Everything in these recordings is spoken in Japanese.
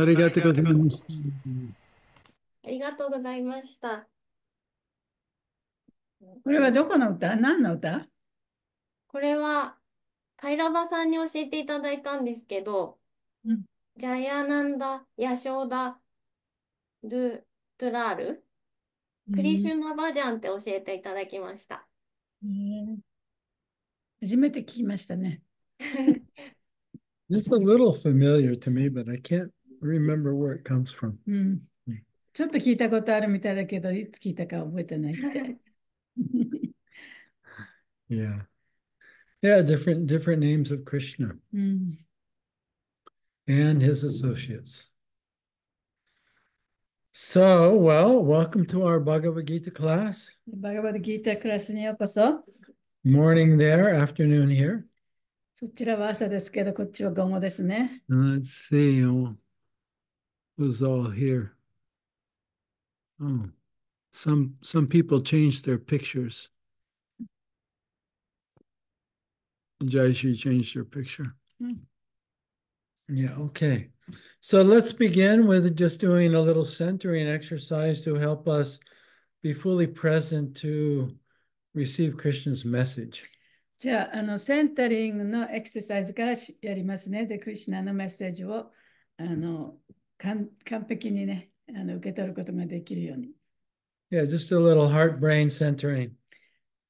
ありがとうございました。ありがとうございました。これはどこの歌何の歌これは、カイラバさんに教えていただいたんですけど、うん、ジャヤナンダ、ヤショダ、ドゥ、トゥラール、クリシュナバジャンって教えていただきました。え初めて聞きましたね。i s a little familiar to me, but I can't remember where it comes from. うん、ちょっと聞いたことあるみたいだけど、いつ聞いたか覚えてないって。yeah. Hmm. Hmm. Yeah, different different names of Krishna. Mm. And his associates. So, well, welcome to our Bhagavad Gita class. Bhagavad Gita class にようこそ。Morning there, afternoon here. そちらは朝ですけど、こっちは午後ですね。Let's see was all here. Oh, some some people changed their pictures. Jayashi changed her picture. Mm. Yeah, okay. So let's begin with just doing a little centering exercise to help us be fully present to receive Krishna's message. じゃあ、あの、センタリングのエクササイズからやりますね。で、クリュナのメッセージを、あの、完璧にね、あの受け取ることができるように。Yeah, just a little heart brain centering.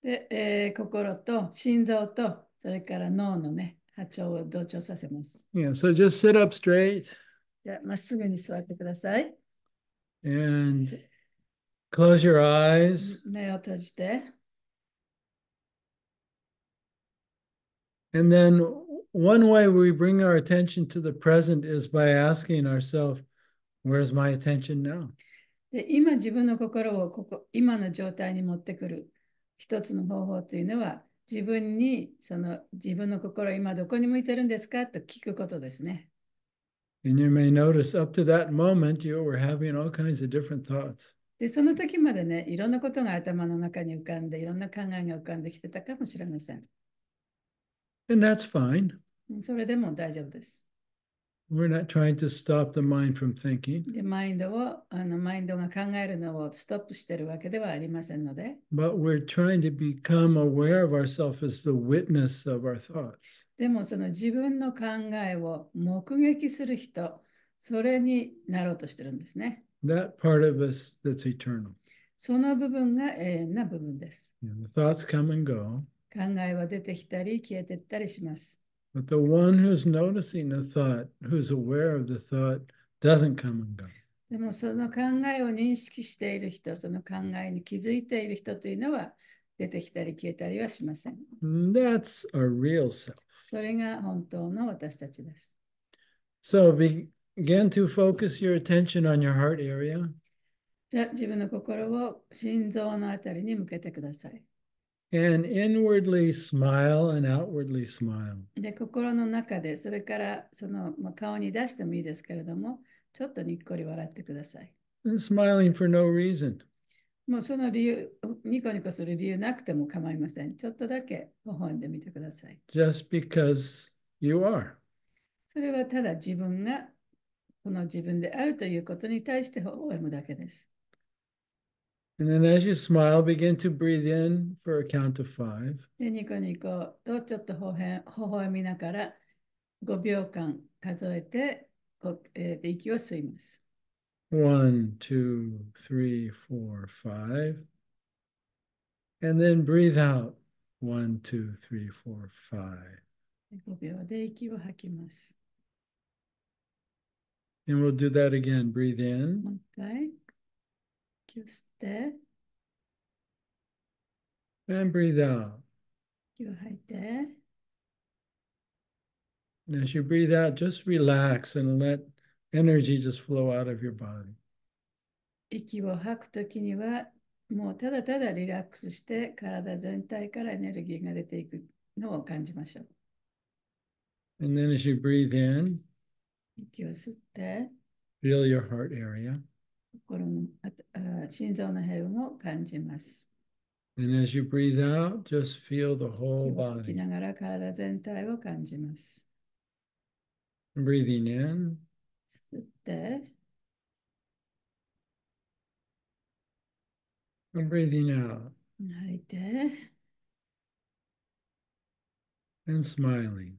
で、えー、心と心臓とそれから脳のね、波長を同調させます。Yeah, so just sit up straight. じゃまっすぐに座ってください。And close your eyes. 目を閉じて。And then one way we bring our attention to the present is by asking ourselves, where's my attention now? で今自分の心をここ今の状態に持ってくる一つの方法というのは自分にその自分の心今どこに向いてるんですかと聞くことですね。And you may notice up to that moment you were having all kinds of different thoughts. でその時までねいろんなことが頭の中に浮かんでいろんな考えが浮かんできてたかもしれません。And that's fine. それでも大丈夫です。We're not trying to stop the mind from thinking. で、マインドを、あの、マインドが考えるのをストップしているわけではありませんので。But we're trying to become aware of ourselves as the witness of our thoughts. でも、その自分の考えを目撃する人、それになろうとしてるんですね。That part of us that's eternal. その部分が永遠な部分です。Yeah, the thoughts come and go. 考えは出てきたり消えてったりします。But the one who's noticing the thought, who's aware of the thought, doesn't come and go. でもその考えを認識している人、その考えに気づいている人というのは出てきたり消えたりはしません。That's a real self. それが本当の私たちです。So begin to focus your attention on your heart area. じゃあ自分の心を心臓のあたりに向けてください。and inwardly smile and outwardly smile. で、心の中で、それからその、まあ、顔に出してもいいですけれども、ちょっとにっこり笑ってください。And smiling for no reason. もうその理由、ニコニコする理由なくても構いません。ちょっとだけ微笑んでみてください。Just because you are. それはただ自分がこの自分であるということに対して微笑むだけです。And then as you smile, begin to breathe in for a count of five. でニコニコとちょっと微笑微笑みながら5秒間数えて、えー、息を吸います。One, two, three, four, five. And then breathe out. One, And four, five. 5秒で息を吐きます。And we'll do that again. Breathe in. 吸って。And breathe out. 息を吐いて。And as you breathe out, just relax and let energy just flow out of your body. 息を吐くときには、もうただただリラックスして、体全体からエネルギーが出ていくのを感じましょう。And then as you breathe in, 息を吸って、feel your heart area. 心の心臓の平穏を感じます。And as you breathe out, just feel the whole body. ながら Breathing in. And breathing out. And smiling.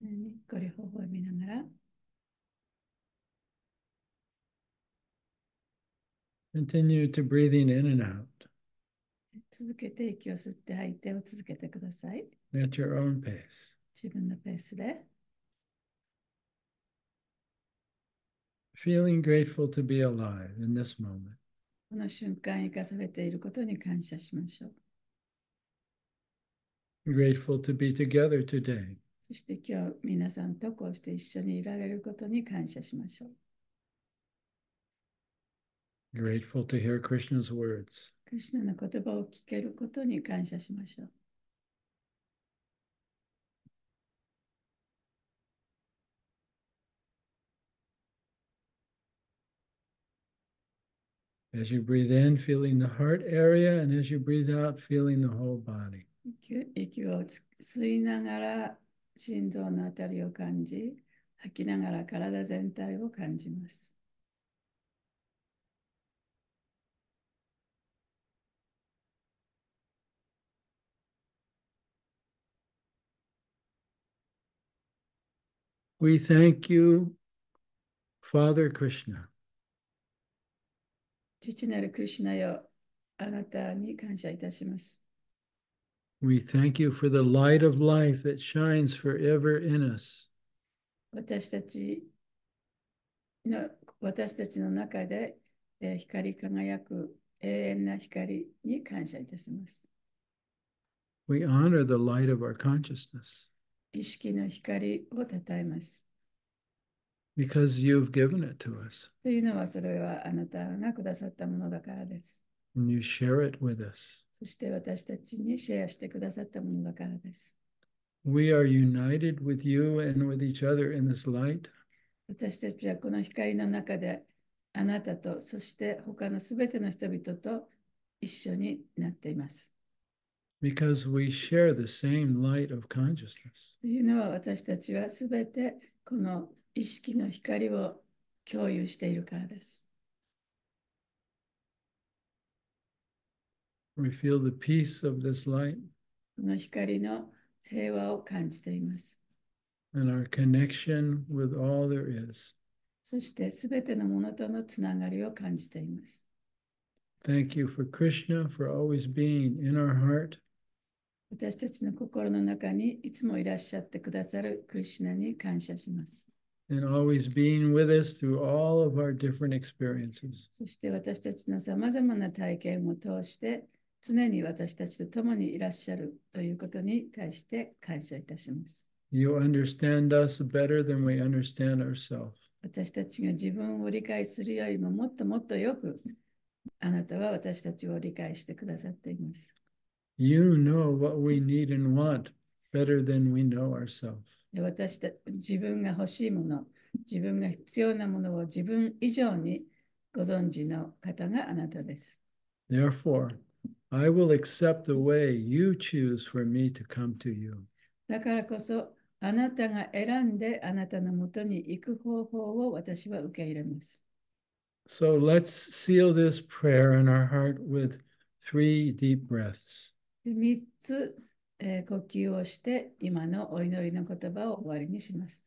にっこり微笑みながら。Continue to breathing in and out. 続けて息を吸って吐いてを続けてください。At your own pace. 自分のペースで。Feeling grateful to be alive in this moment. この瞬間生かされていることに感謝しましょう。Grateful to be together today. そして今日皆さんとこうして一緒にいられることに感謝しましょう。Grateful to hear Krishna's words. クリシナの言葉を聞けることに感謝しましょう。As you breathe in, feeling the heart area, and as you breathe out, feeling the whole body. 息を吸いながら心臓のあたりを感じ、吐きながら体全体を感じます。We thank you, Father Krishna. We thank you for the light of life that shines forever in us. We honor the light of our consciousness. 意識の光をたたえます。Because you've given it to us. というのはそれはあなたがくださったものだからです。And you share it with us. そして私たちにシェアしてくださったものだからです。We are united with you and with each other in this light. 私たちはこの光の中であなたとそして他のすべての人々と一緒になっています。because we share the same light of consciousness. We feel the peace of this light. この光の平和を感じています。And our connection with all there is. そしてすべてのものとのつながりを感じています。Thank you for Krishna for always being in our heart. 私たちの心の中にいつもいらっしゃってくださるクリシナに感謝します。そして私たちのさまざまな体験を通して常に私たちと共にいらっしゃるということに対して感謝いたします。You understand us better than we understand ourselves. 私たちが自分を理解するよりももっともっとよくあなたは私たちを理解してくださっています。You know what we need and want better than we know ourselves. 私た自分が欲しいもの、自分が必要なものを自分以上にご存知の方があなたです。Therefore, I will accept the way you choose for me to come to you. だからこそ、あなたが選んであなたのもとに行く方法を私は受け入れます。So let's seal this prayer in our heart with three deep breaths. で3つ、えー、呼吸をして今のお祈りの言葉を終わりにします。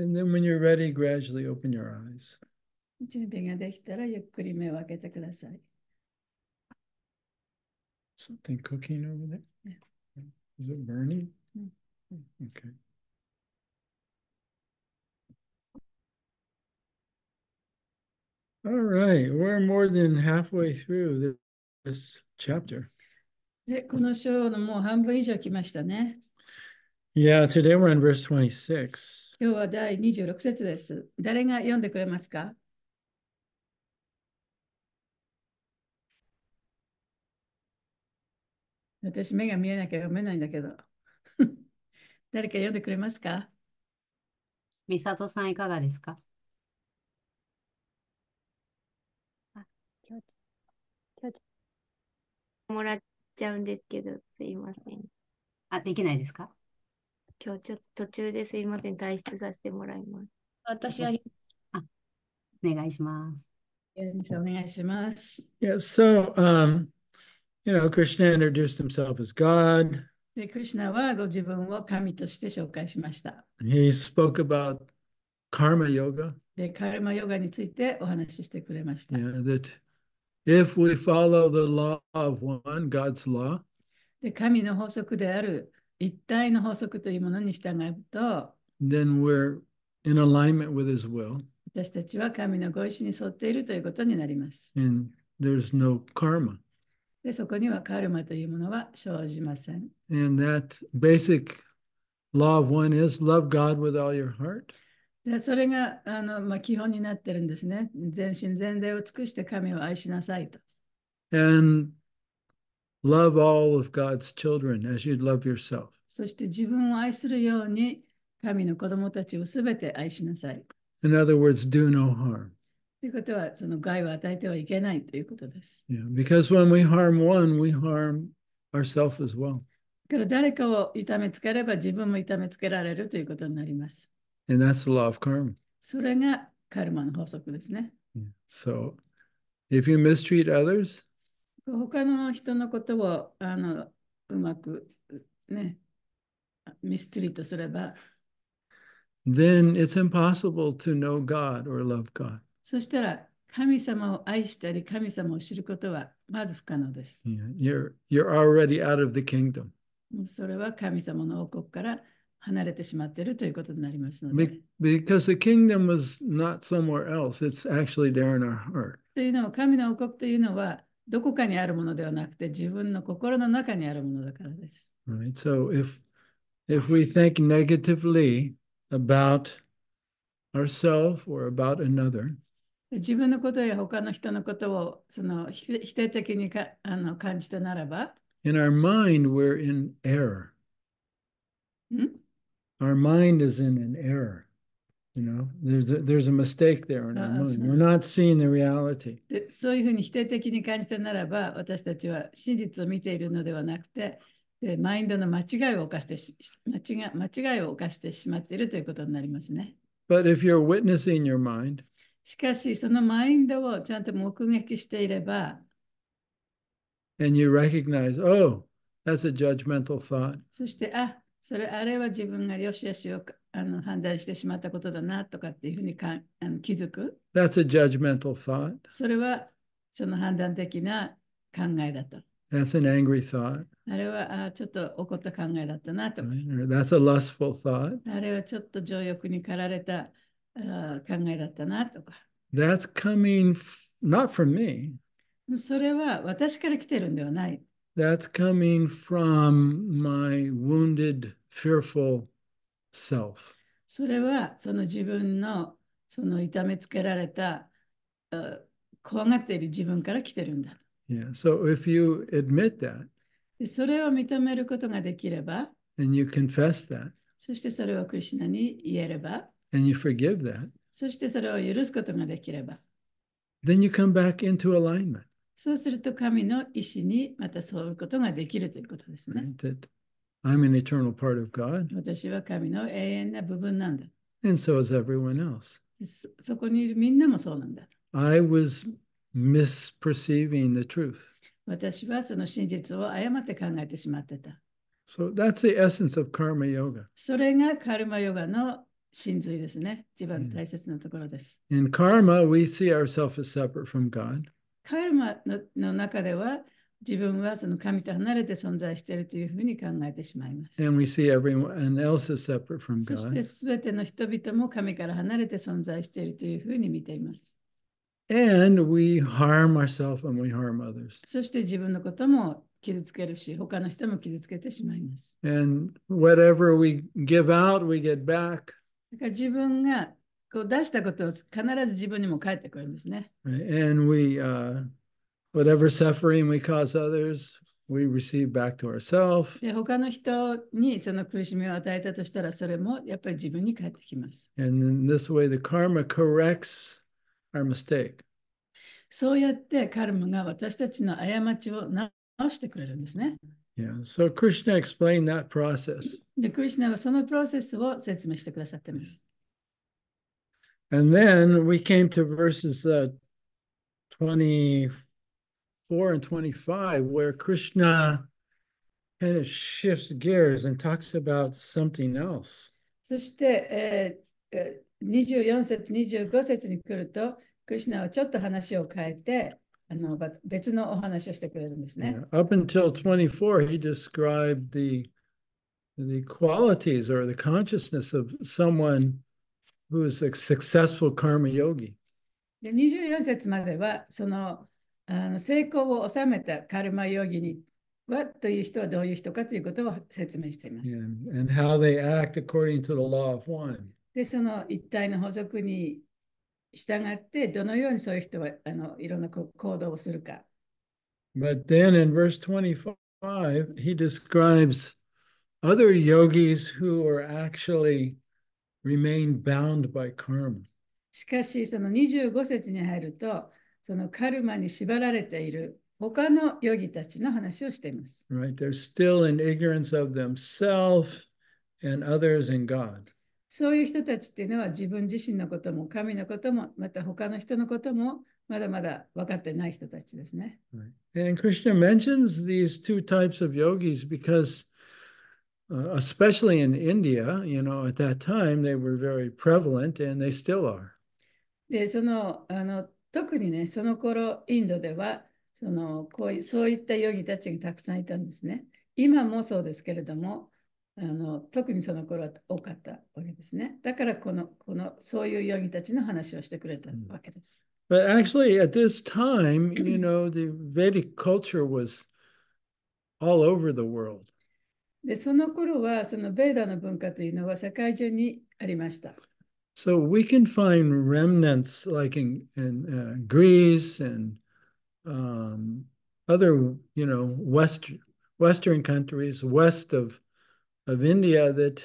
And then when you're ready, gradually open your eyes. 準備ができたらゆっくり目を開けてください。something cooking over there? Yeah. Is it burning? Mm Okay. All right, we're more than halfway through this chapter. で、この章のもう半分以上来ましたね。Yeah, today we're in verse 26. 今日は第私、目が見えなきゃ読めないんだけど。誰か読んでくれますか美里さん、いかがですかあ、きょうちきょうちもらっちゃうんですけど、すいません。あ、できないですか今日ちょっと途中ですいません、退出させてもらいます。私は、あ、お願いします。よろしくお願いします。Yeah, so, um... you know, Krishna introduced himself as God. で、クリシナはご自分を神として紹介しました。He spoke about karma yoga. で、カルマヨガについてお話ししてくれました。Yeah, that if we follow the law of one, God's law, で、神の法則である一体の法則というものに従うと、then we're in alignment with His will. 私たちは神のご意志に沿っているということになります。And there's no karma. で、そこにはカルマというものは生じません。And that basic law of one is love God with all your heart. でそれがあの、まあ、基本になってるんですね。全身全霊を尽くして神を愛しなさいと。And love all of God's children as you'd love yourself. そして自分を愛するように神の子供たちをすべて愛しなさい。In other words, do no harm. ということは、その害を与えてはいけないということです。Yeah, because when we harm one, we harm ourselves as well. から誰かを痛めつければ自分も痛めつけられるということになります。And that's the law of karma. それがカルマの法則ですね。Yeah. So, if you mistreat others, 他の人のことをあのうまくね、ミストリートすれば、then it's impossible to know God or love God. そしたら神様を愛したり神様を知ることはまず不可能です。Yeah. You're, you're already out of the kingdom. それは神様の王国から離れてしまっているということになりますので。Because the kingdom was not somewhere else, it's actually there in our heart. というのは神の王国というのはどこかにあるものではなくて自分の心の中にあるものだからです。Right. So if, if we think negatively about ourselves or about another, 自分のことや他の人のことをその否定的にかあの感じたならば In our mind, we're in error. Our mind is in an error. You know, there's a, there's a mistake there in our mind. We're not seeing the reality. そういうふうに否定的に感じたならば、私たちは真実を見ているのではなくて、でマインドの間違いを犯してし間違間違いを犯してしまっているということになりますね。But if you're witnessing your mind, しかし、そのマインドをちゃんと目撃していれば、And you recognize, oh, that's a judgmental thought. そして、あ、それあれは自分がよしよしをあの判断してしまったことだなとかっていうふうにかあの気づく。That's a judgmental thought. それはその判断的な考えだった。That's an angry thought. あれはあちょっと怒った考えだったなとか。That's a lustful thought. あれはちょっと情欲に駆られた。あ考えだったなとか。That's coming not from me. それは私から来てるんではない。That's coming from my wounded, fearful self. それはその自分のその痛めつけられた、uh, 怖がっている自分から来てるんだ。Yeah, so if you admit that, それを認めることができれば、and you confess that, そしてそれをクリュナに言えれば、and you forgive that, そしてそれを許すことができれば、then you come back into alignment. そうすると神の意志にまた沿うことができるということですね。right? That I'm an eternal part of God, 私は神の永遠な部分なんだ。and so is everyone else. そそこにいるみんなもそうなんだ。I was misperceiving the truth. 私はその真実を誤って考えてしまってた。So that's the essence of karma yoga. それがカルマヨガの真髄ですね。一番大切なところです。In karma, we see ourselves as separate from God. カルマのの中では、自分はその神と離れて存在しているというふうに考えてしまいます。And we see everyone else is separate from God. そしてすべての人々も神から離れて存在しているというふうに見ています。And we harm ourselves and we harm others. そして自分のことも傷つけるし、他の人も傷つけてしまいます。And whatever we give out, we get back. だから自分がこう出したことを必ず自分にも返ってくるんですね。And we,、uh, whatever suffering we cause others, we receive back to ourselves. で他の人にその苦しみを与えたとしたらそれもやっぱり自分に返ってきます。And in this way, the karma corrects our mistake. そうやってカルムが私たちの過ちを直してくれるんですね。Yeah, so Krishna explained that process. で、クリシナはそのプロセスを説明してくださっています。And then we came to verses、uh, 24 and 25 where Krishna kind of shifts gears and talks about something else. そして、えー、24節、25節に来ると、クリシナはちょっと話を変えて、uh, uh, あの別のお話をしてくれるんですね。Yeah. Up until 24, he described the the qualities or the consciousness of someone who is a successful karma yogi. で24節まではそのあの成功を収めたカルマヨギにはという人はどういう人かということを説明しています。Yeah. And how they act according to the law of one. でその一体の法則に従ってどのようにそういう人はあのいろんな行動をするか。But then in verse 25, he describes other yogis who are actually remain bound by karma. しかし、その25節に入ると、そのカルマに縛られている他のヨギたちの話をしています。Right, they're still in ignorance of themselves and others and God. そういう人たちっていうのは自分自身のことも神のこともまた他の人のこともまだまだ分かってない人たちですね。Right. And Krishna mentions these two types of yogis because Uh, especially in India, you know, at that time they were very prevalent and they still are. で、その、あの、特にね、その頃、インドでは、その、こういう、そういったヨギたちがたくさんいたんですね。今もそうですけれども、あの特にその頃は多かったわけですね。だからこのこのそういうヨギたちの話をしてくれたわけです。But actually, at this time, you know, the Vedic culture was all over the world. で、その頃は、そのベーダの文化というのは世界中にありました。So we can find remnants like in, in、uh, Greece and、um, other, you know, West, Western countries west of of India that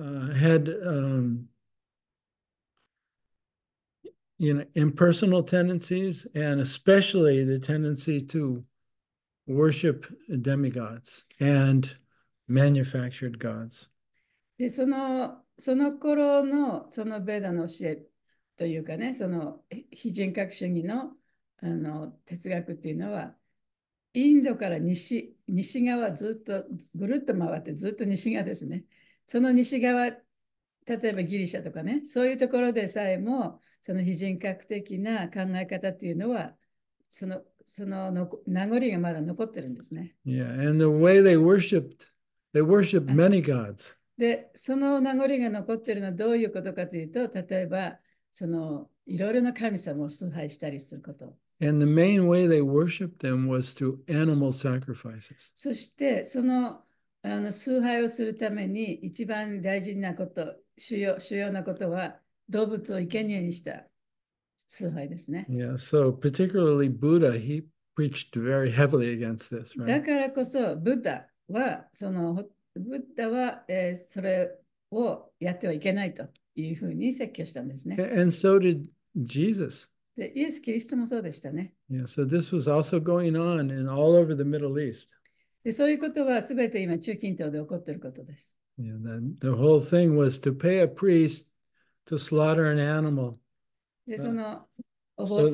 uh, had um, you know impersonal tendencies and especially the tendency to worship demigods and manufactured gods. でそのその頃のそのベダの教えというかねその非人格主義のあの哲学っていうのはインドから西西側ずっとぐるっと回ってずっと西側ですねその西側例えばギリシャとかねそういうところでさえもその非人格的な考え方っていうのはそのそのの名残がまだ残ってるんですね。Yeah, and the way they worshipped, they worshipped many gods. で、その名残が残ってるのはどういうことかというと、例えば、そのいろいろな神様を崇拝したりすること。And the main way they worshipped them was through animal sacrifices. そしてそのあの崇拝をするために一番大事なこと、主要,主要なことは動物を生贄にした崇拝ですね。Yeah, so particularly Buddha, he preached very heavily against this, right? だからこそ、ブッダは、その、ブッダは、えー、それをやってはいけないというふうに説教したんですね。And so did Jesus. でイエス・キリストもそうでしたね。そういうことはすべて今、中近東で起こっていることです。で、その、で、お坊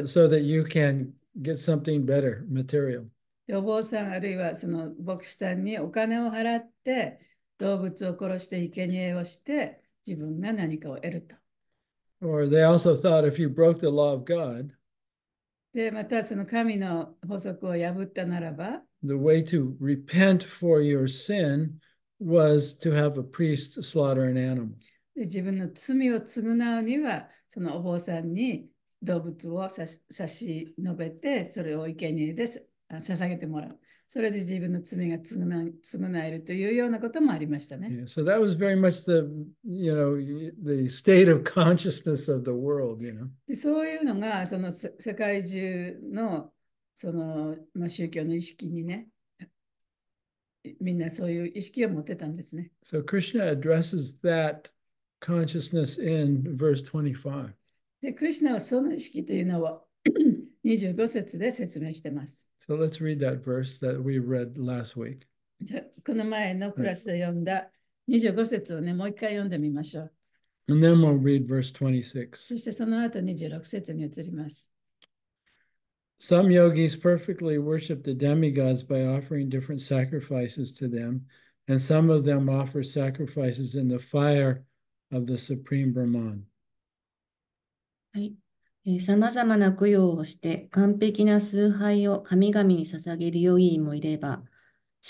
さん、あるいはその牧師さんにお金を払って、動物を殺して、生贄をして、自分が何かを得ると。Or they also thought if you broke the law of God, で、またその神の法則を破ったならば、the way to repent for your sin was to have a priest slaughter an animal. で自分の罪を償うには、そのお坊さんに動物を差し差し述べて、それを生贄です捧げてもらう。それで自分の罪が償えるというようなこともありましたね。Yeah, so that was very much the, you know, the state of consciousness of the world, you know. そういうのがその世界中のその、まあ、宗教の意識にね、みんなそういう意識を持ってたんですね。So Krishna addresses that consciousness in verse 25. で、クリュナはその意識というのを25節で説明してます。So let's read that verse that we read last week. じゃこの前のクラスで読んだ25節をね、もう一回読んでみましょう。And then we'll read verse 26. そしてその後26節に移ります。Some yogis perfectly worship the demigods by offering different sacrifices to them, and some of them offer sacrifices in the fire of the Supreme Brahman. はい。さまざまな供養をして完璧な崇拝を神々に捧げるヨギーもいれば、思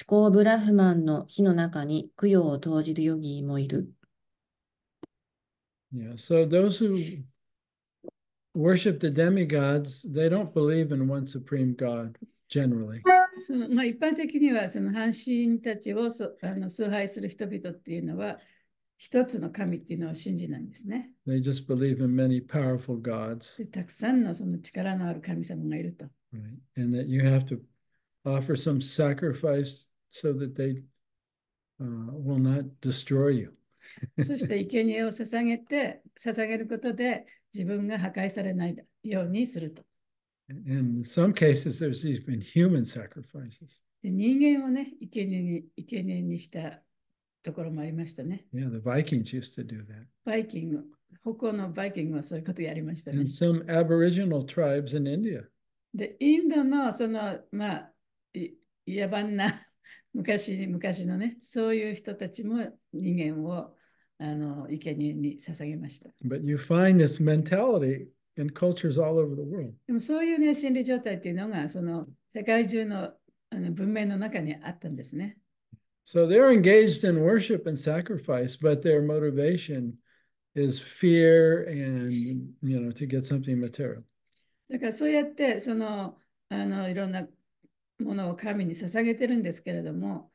考ブラフマンの火の中に供養を投じるヨギーもいる。Yeah, so those who worship the demigods, they don't believe in one supreme God generally. そまあ、一般的にはその半身たちをそあの崇拝する人々っていうのは、一つの神っていうのを信じないんですね。They just believe in many powerful gods. でたくさんのその力のある神様がいると。Right. And that you have to offer some sacrifice so that they、uh, will not destroy you. そして生贄を捧げて、捧げることで自分が破壊されないようにすると。In some cases, there's even human sacrifices. 人間をね、生贄に生贄にしたところもありましたね。Yeah, the Vikings used to do that. バイキング、北欧のバイキングはそういうことやりましたね。And some aboriginal tribes in India. で、インドのその、まあ、野蛮な 昔昔のね、そういう人たちも人間をあの生贄に捧げました。But you find this mentality in cultures all over the world. でもそういうね、心理状態っていうのが、その世界中のあの文明の中にあったんですね。So they're engaged in worship and sacrifice, but their motivation is fear and, you know, to get something material. だからそうやってそのあのいろんなものを神に捧げてるんですけれども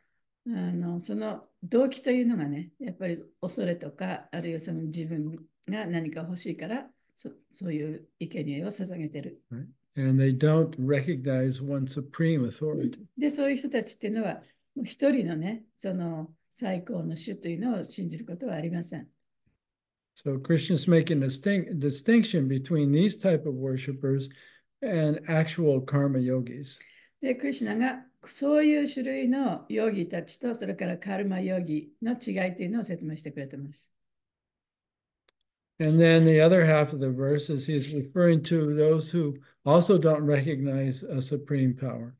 あのその動機というのがねやっぱり恐れとかあるいはその自分が何か欲しいからそ,そういう生贄を捧げてる。Right. And they don't recognize one supreme authority. で、そういう人たちっていうのは一人のね、その最高の主というのを信じることはありません。So Christians m a k i n g a distinction between these type of worshipers p and actual karma yogis. で、クリシナがそういう種類のヨギたちと、それからカルマヨギの違いというのを説明してくれてます。And then the other half of the verse is he's referring to those who also don't recognize a supreme power.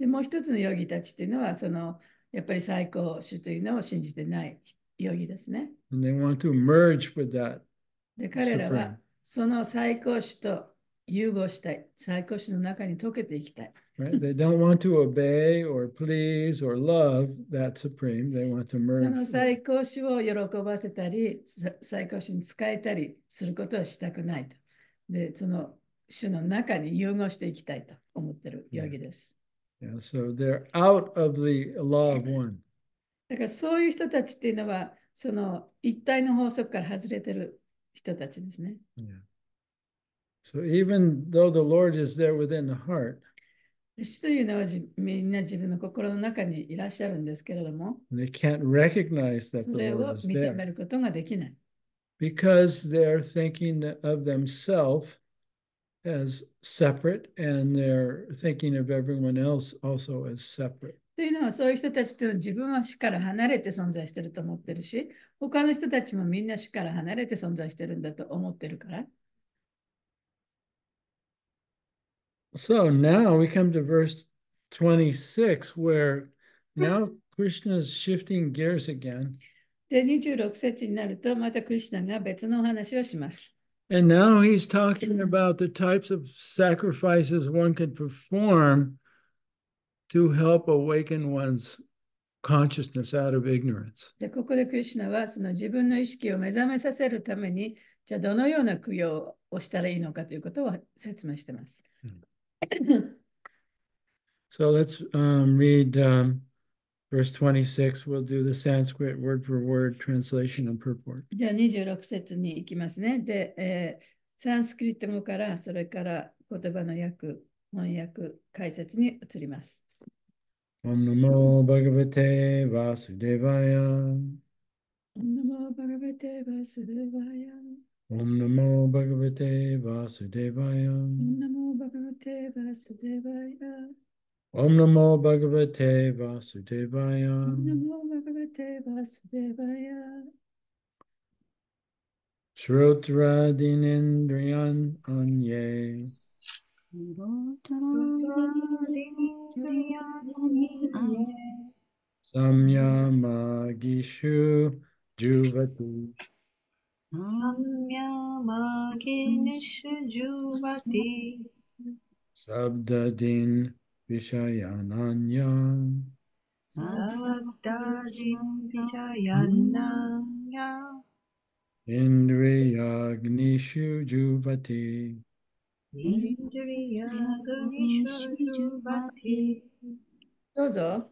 でもう一つの容疑たちていうのはそのやっぱり最高主というのを信じてない容疑ですね。で彼らはその最高主と融合したい。最高主の中に溶けていきたい。right? They don't want to obey or please or love that supreme. They want to merge. その最高主を喜ばせたり、最高主に使えたりすることはしたくないと。で、その主の中に融合していきたいと思ってる容疑です。Yeah. Yeah, so they're out of the law of one. だからそういう人たちっていうのは、その一体の法則から外れてる人たちですね。Yeah. So even though the Lord is there within the heart, 主というのはみんな自分の心の中にいらっしゃるんですけれども、they can't recognize that the Lord is there めることができない。because they're thinking of themselves as separate and they're thinking of everyone else also as separate. というのはそういう人たちと自分は主から離れて存在してると思ってるし、他の人たちもみんな主から離れて存在してるんだと思ってるから。So now we come to verse 26 where now Krishna is shifting gears again. で、26節になるとまたクリシナが別のお話をします。And now he's talking about the types of sacrifices one can perform to help awaken one's consciousness out of ignorance. So let let's um, read um, Verse 26, we'll do the Sanskrit word for word translation and purport. じゃあ26節に行きますね。で、えー、サンスクリット語からそれから言葉の訳、翻訳、解説に移ります。オムナモバガバテバスデバヤ。オムナモバガバテバスデバヤ。オムナモバガバテバスデバヤ。オムナモバガバテバスデバヤ。Om Namo Bhagavate Vasudevaya. Om Namo Bhagavate Vasudevaya. Shrotra Anye. Samyama Gishu Juvati. Samyama Gishu Juvati. Din. Vishayanya Sattarin Vishayanya Indriyagnishu Jubati Indriyagnishu Jubati どうぞ。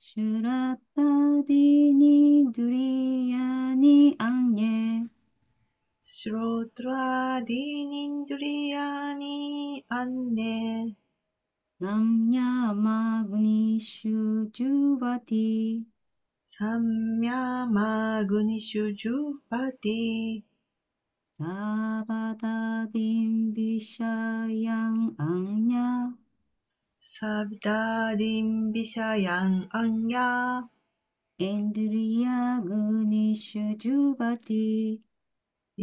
シュラタディニドリアニアンニェ श्रोत्रादीनिन्द्रियाणि अन्ये संज्ञामाग्निषु जुवति संज्ञामाग्निषु जुवति 사바다딘 비샤양 앙냐 사바다딘 비샤양 앙냐 인드리야 그니슈 주바티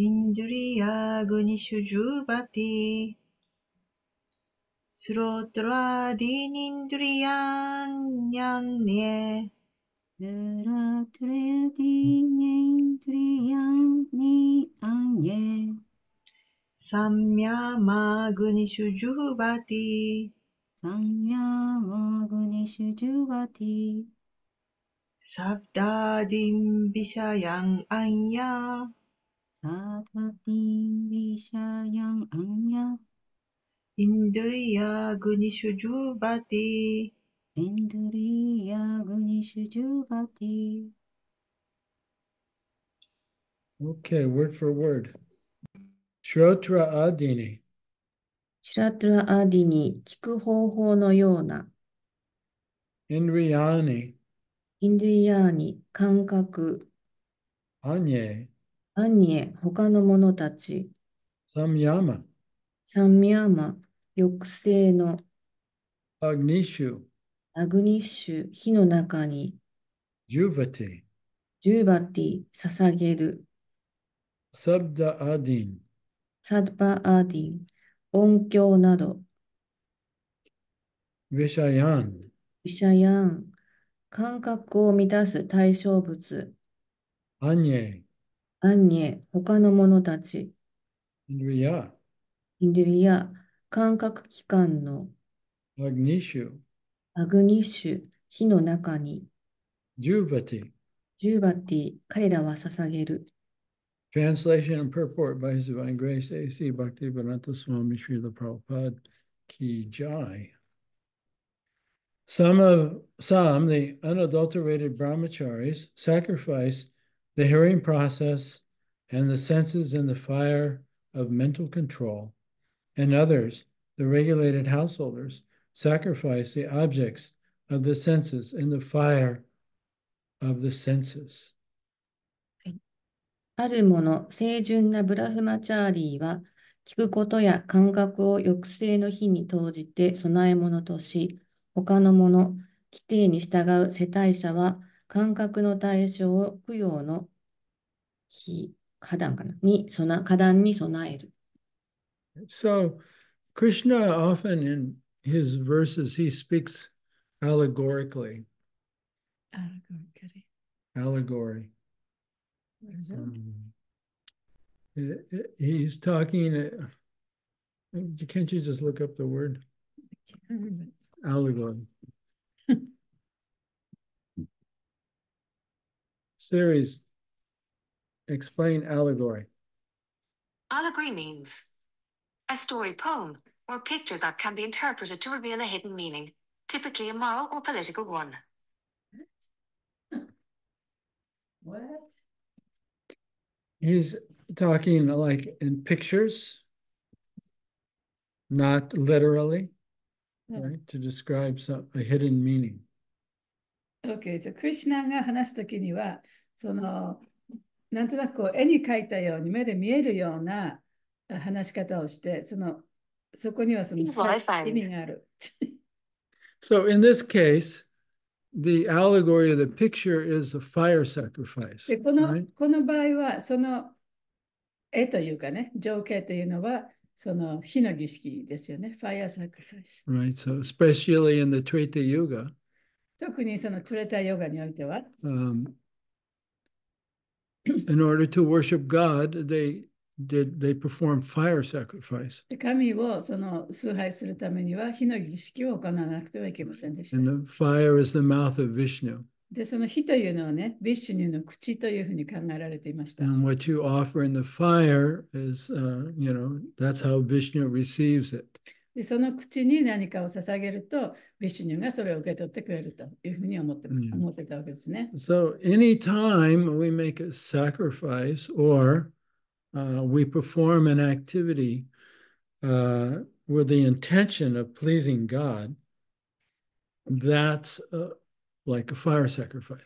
Indriya guni suju bati, surutuladi ninjuria nyanyiye, dera tredining triyani anye, samya ma guni suju bati, samya ma guni suju sabda din bisa yang anya. Tatvatin Vishayang Anya Indriya Gunishujubati Indriya Gunishujubati Okay, word for word. Shrotra Adini. Shrotra Adini, 聞く方法のような。Indriyani. Anye. Anye、他の者たち。サムヤマ、サンミヤマ、抑制のアグニッシュ。アグニッシュ、火の中に、ジュ v a ティ。ジューバティ、捧げる、サ a ダア a a d i サッバアーディン、音響など、v i s h a y イシャヤン、感覚を満たす対象物、ア n y e अन्य 他の者たち、Indriya, インドリア、感覚器官の Agnishu, アグニッシュ、火の中に、Jubati. ジューバティ、彼らは捧げる。Translation and purport by His Divine Grace A.C. Bhaktivedanta Swami Srila Prabhupada Ki Jai. Some of some, the unadulterated brahmacharis, sacrifice the hearing process, and the senses in the fire of mental control, and others, the regulated householders, sacrifice the objects of the senses in the fire of the senses. あるもの、清純なブラフマチャーリーは、聞くことや感覚を抑制の日に投じて備え物とし、他のもの、規定に従う世帯者は感覚の対象を供養の日、花壇かなに備花壇に備える。So, Krishna often in his verses, he speaks allegorically. a l l e g o r y Allegory. What is it? Um, he's talking. Can't you just look up the word? Allegory. series, explain allegory. Allegory means a story, poem, or picture that can be interpreted to reveal a hidden meaning, typically a moral or political one. What? He's talking like in pictures, not literally, yeah. right? To describe some, a hidden meaning. OK、じゃあ、クリュナが話すときには、その、なんとなくう絵に描いたように、目で見えるような話し方をして、その、そこにはその意味がある。so, in this case, the allegory of the picture is a fire sacrifice. この、この場合は、その絵というかね、情景というのは、その火の儀式ですよね、Right, so especially in the Treta Yuga. 特にそのトゥレタヨガにおいては。Um, in order to worship God, they did they perform fire sacrifice. 神をその崇拝するためには火の儀式を行わなくてはいけませんでした。And the fire is the mouth of Vishnu. で、その火というのはね、ビッシュニューの口というふうに考えられていました。And what you offer in the fire is, uh, you know, that's how Vishnu receives it. でその口に何かを捧げると、ビシュニュがそれを受け取ってくれるというふうに思って,、mm. 思ってたわけですね。So, anytime we make a sacrifice or、uh, we perform an activity、uh, with the intention of pleasing God, that's、uh, like a fire sacrifice.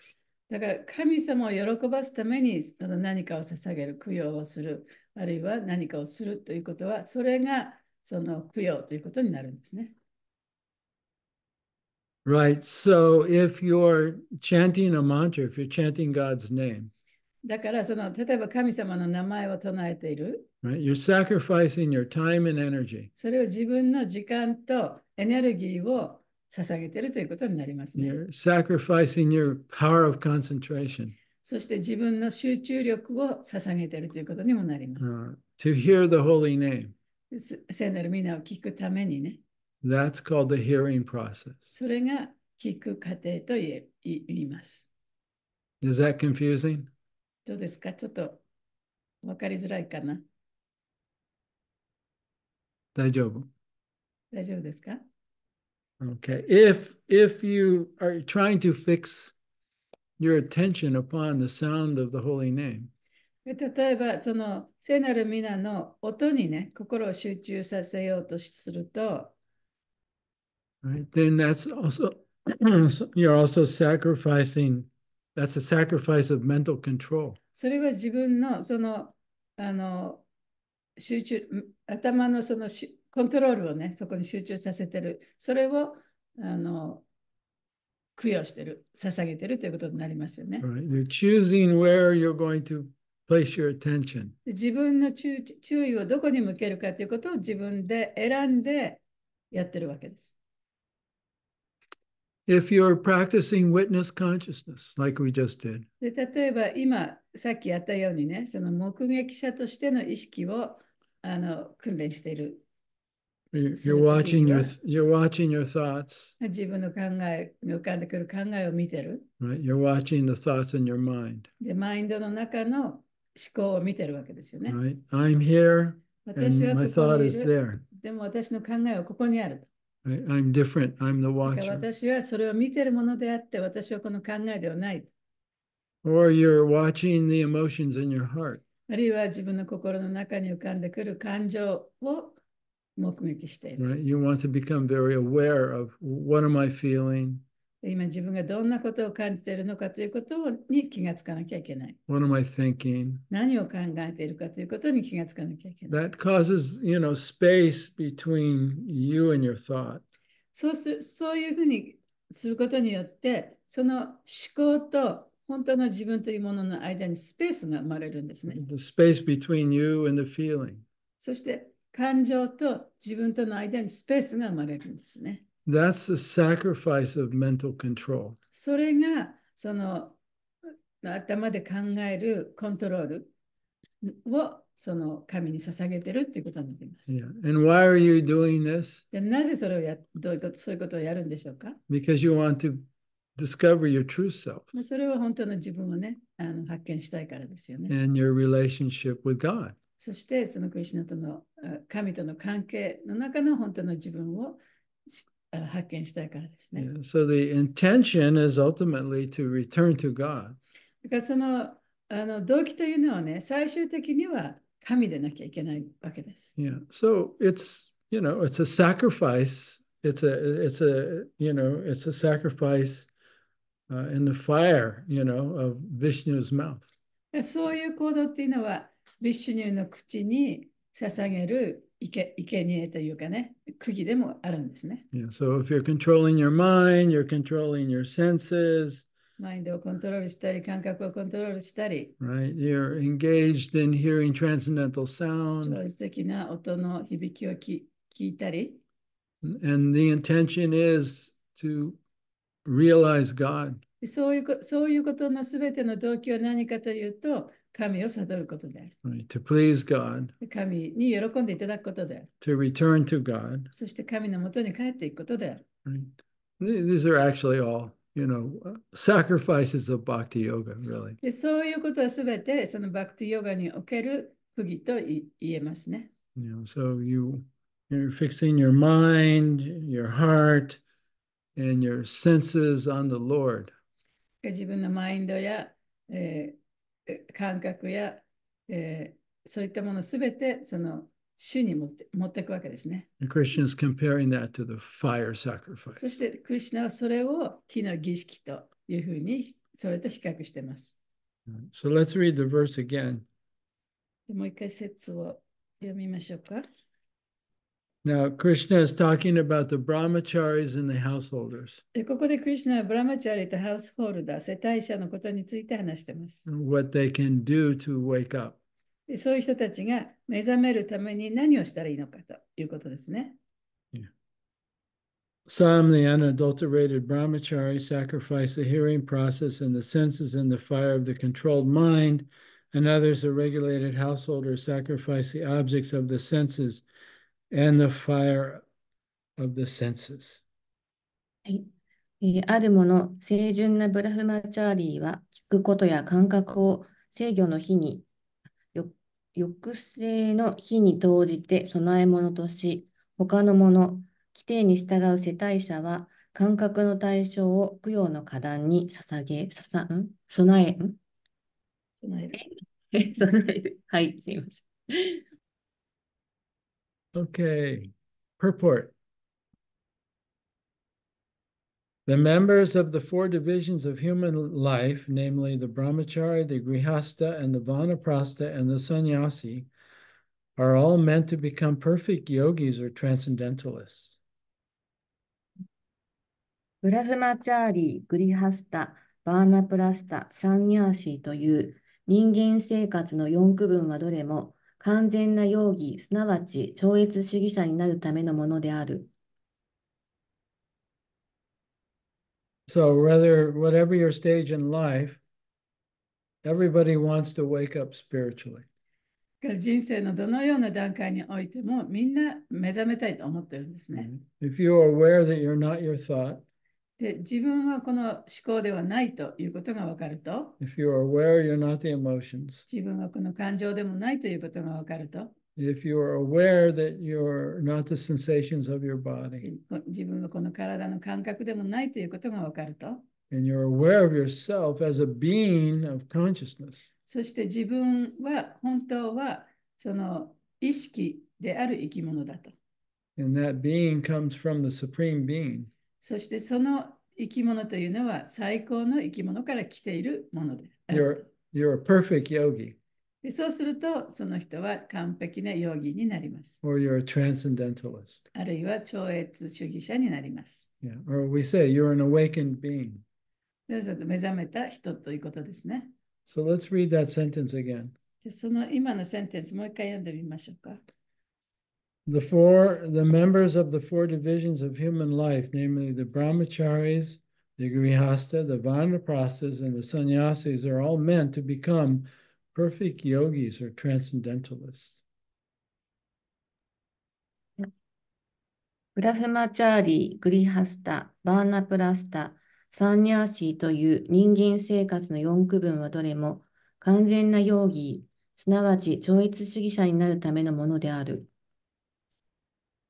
だから神様を喜ばすために何かを捧げる、供養をする、あるいは何かをするということは、それがその供養ということになるんですね。Right, so if you're chanting a mantra, if you're chanting God's name, だからその例えば神様の名前を唱えている。Right? You're sacrificing your time and energy. それを自分の時間とエネルギーを捧げているということになりますね。You're sacrificing your power of concentration. そして自分の集中力を捧げているということにもなります。Uh, to hear the holy name. 聖なる皆を聞くためにね。That's called the hearing process. それが聞く過程と言います。Is that confusing? どうですかちょっとわかりづらいかな大丈夫大丈夫ですか Okay. If if you are trying to fix your attention upon the sound of the holy name. 例えばその聖なる皆の音にね心を集中させようとすると Then that's also, you're also sacrificing, that's a sacrifice of mental control. それは自分のそのあの集中、頭のそのコントロールをね、そこに集中させてる。それをあの供養してる、捧げてるということになりますよね。Right. You're choosing where you're going to place your attention. 自分の注注意をどこに向けるかということを自分で選んでやってるわけです。If you're practicing witness consciousness, like we just did. で例えば今、さっきやったようにね、その目撃者としての意識をあの訓練している。You're watching your, you're watching your thoughts. 自分の考え、浮かんでくる考えを見てる。Right? You're watching the thoughts in your mind. で、マインドの中の考を見てるわけですよね。Right? I'm here and my thought is there. でも私の考えはここにある I'm different. I'm the watcher. 私はそれを見てるものであって、私はこの考えではない。Or you're watching the emotions in your heart. あるいは自分の心の中に浮かんでくる感情を目撃している。Right? You want to become very aware of what am I feeling? 今自分がどんなことを感じているのかということに気がつかなきゃいけない。What am I thinking? 何を考えているかということに気がつかなきゃいけない。That causes, you know, space between you and your thought. そうすそういうふうにすることによって、その思考と本当の自分というものの間にスペースが生まれるんですね。The space between you and the feeling. そして感情と自分との間にスペースが生まれるんですね。That's the sacrifice of mental control. それがその頭で考えるコントロールをその神に捧げてるっていうことになります。Yeah. And why are you doing this? でなぜそれをやどういうことそういうことをやるんでしょうか Because you want to discover your true self. それは本当の自分をねあの発見したいからですよね。And your relationship with God. そしてそのクリシナとの神との関係の中の本当の自分を発見したいからですね。Yeah. So the intention is ultimately to return to God. だからそのあの動機というのはね、最終的には神でなきゃいけないわけです。Yeah. So it's, you know, it's a sacrifice. It's a, it's a, you know, it's a sacrifice uh, in the fire, you know, of Vishnu's mouth. そういう行動っていうのは、ビシュニューの口に捧げる生贄というかね、釘でもあるんですね。Yeah, so if you're controlling your mind, you're controlling your senses. マインドをコントロールしたり、感覚をコントロールしたり。Right, you're engaged in hearing transcendental sound. 超越的な音の響きをき聞いたり。And the intention is to realize God. そういうこそういうことのすべての動機は何かというと、神を悟ることである。Right. To please God, 神に喜んでいただくことである。to return to God. そして神のもとに帰っていくことである。Right. Th- These are actually all, you know, sacrifices of bhakti yoga, really. でそういうことはすべてそのバクティヨガにおける不義とい言えますね。You know, so you you're fixing your mind, your heart, and your senses on the Lord. 自分のマインドや、え感覚や、えー、そういったものすべてその主に持って持っていくわけですね。Christians comparing that to the fire sacrifice. そして、クリナはそれを火の儀式というふうに、それと比較しています。So let's read the verse again. もう一回説を読みましょうか。Now, Krishna is talking about the brahmacharis and the householders. でここでクリシナはブラマチャリとハウスホールダー、世帯者のことについて話しています。and What they can do to wake up. でそういう人たちが目覚めるために何をしたらいいのかということですね。Some, the unadulterated brahmachari, sacrifice the hearing process and the senses and the fire of the controlled mind, and others, the regulated householders, sacrifice the objects of the senses. and the fire of the senses. はい。えー、あるもの、清純なブラフマチャーリーは、聞くことや感覚を制御の日に、抑制の日に投じて備え物とし、他のもの、規定に従う世帯者は、感覚の対象を供養の花壇に捧げ、さん備え、ん 備え備えはい、すみません。Okay, purport. The members of the four divisions of human life, namely the brahmachari, the grihasta, and the vanaprastha, and the sannyasi, are all meant to become perfect yogis or transcendentalists. ブラフマチャーリー、グリハスタ、バーナプラスタ、サンニャーシーという人間生活の4区分はどれも完全な容疑、すなわち超越主義者になるためのものである。So, whether, whatever your stage in life, everybody wants to wake up spiritually. 人生のどのような段階においてもみんな目覚めたいと思ってるんですね。If you are aware that you're not your thought, で自分はこの思考ではないということが分かると If you are aware you're not the emotions, 自分はこの感情でもないということが分かると if you are aware that you're not the sensations of your body, 自分はこの体の感覚でもないということが分かると and you're aware of yourself as a being of consciousness, そして自分は本当はその意識である生き物だと and that being comes from the Supreme Being, そしてその生き物というのは最高の生き物から来ているものである。You're, you're a perfect yogi. でそうすると、その人は完璧なヨギになります。Or you're a transcendentalist. あるいは超越主義者になります。Yeah. Or we say you're an awakened being. 目覚めた人ということですね。So let's read that sentence again. その今のセンテンスもう一回読んでみましょうか。the four the members of the four divisions of human life, namely the brahmacharis, the grihasta, the vanaprasthas, and the sannyasis, are all meant to become perfect yogis or transcendentalists. or 4区分はとれも完全な容疑すなわち超越主義者になるためのものてある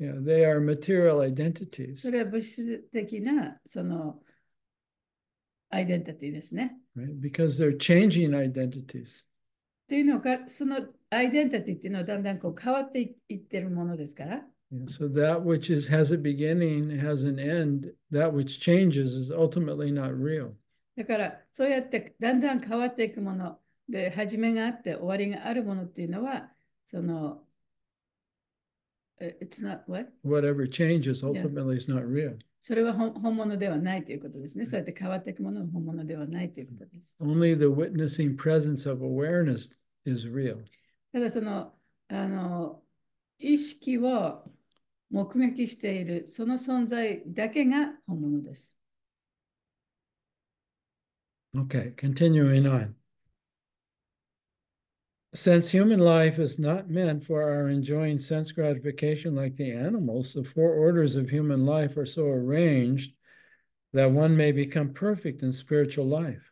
Yeah, they are material identities. それは物質的なそのアイデンティティですね。Right? Because they're changing identities. っていうのが、そのアイデンティティっていうのはだんだんこう変わっていってるものですから。Yeah, so that which is, has a beginning, has an end, that which changes is ultimately not real. だからそうやってだんだん変わっていくもので、始めがあって終わりがあるものっていうのは、その it's not what? Whatever changes ultimately is not real. それは本物ではないということですね。そうやって変わっていくものは本物ではないということです。Only the witnessing presence of awareness is real. ただその、あの、意識を目撃している、その存在だけが本物です。Okay, ah, continuing on. Since human life is not meant for our enjoying sense gratification like the animals, the four orders of human life are so arranged that one may become perfect in spiritual life.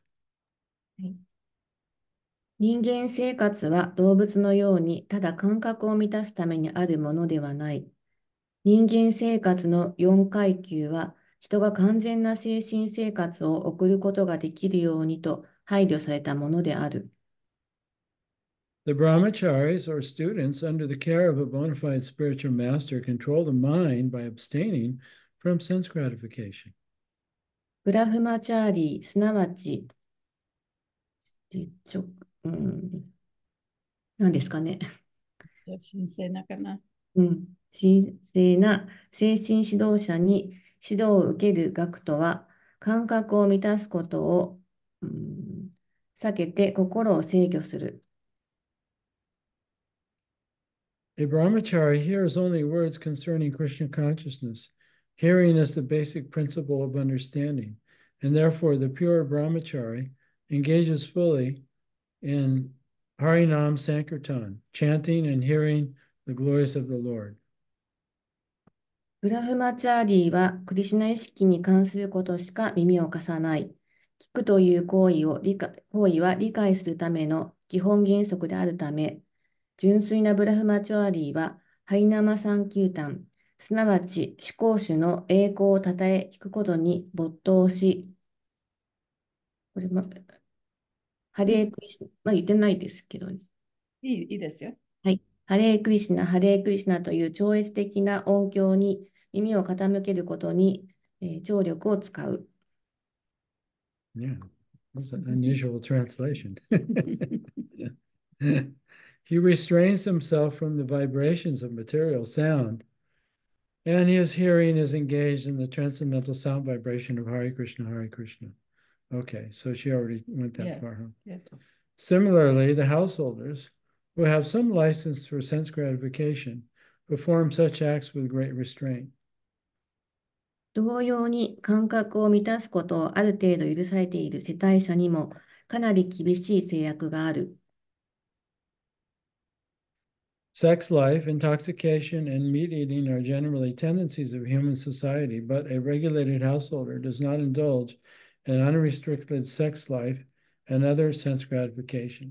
人間生活は動物のようにただ感覚を満たすためにあるものではない。人間生活の4階級は人が完全な精神生活を送ることができるようにと配慮されたものである。The brahmacharis or students under the care of a bona fide spiritual master control the mind by abstaining from sense gratification. ブラフマチャーリー、すなわち、ちょうん、何ですかね。神聖なかな。うん、神聖な精神指導者に指導を受ける学徒は、感覚を満たすことを、うん、避けて心を制御する。A brahmachari hears only words concerning Krishna consciousness. Hearing is the basic principle of understanding, and therefore the pure brahmachari engages fully in Harinam Sankirtan, chanting and hearing the glories of the Lord. ブラフマチャーリーはクリシナ意識に関することしか耳を貸さない。聞くという行為を理解行為は理解するための基本原則であるため、純粋なブラフマチュアリーは、ハイナマサンキュ三球丹、すなわち思考主の栄光をたたえ聞くことに没頭し、これ、ま、ハレークリシナ、まあ、言ってないですけどね。いいいいですよ。はい。ハレークリシナ、ハレークリシナという超越的な音響に耳を傾けることに、えー、聴力を使う。Yeah, that's an unusual translation. He restrains himself from the vibrations of material sound, and his hearing is engaged in the transcendental sound vibration of Hari Krishna, Hari Krishna. Okay, so she already went that yeah. far. Huh? Yeah. Similarly, the householders who have some license for sense gratification perform such acts with great restraint. 同様に感覚を満たすことをある程度許されている世帯者にもかなり厳しい制約がある。Sex life, intoxication, and meat eating are generally tendencies of human society, but a regulated householder does not indulge in unrestricted sex life and other sense gratification.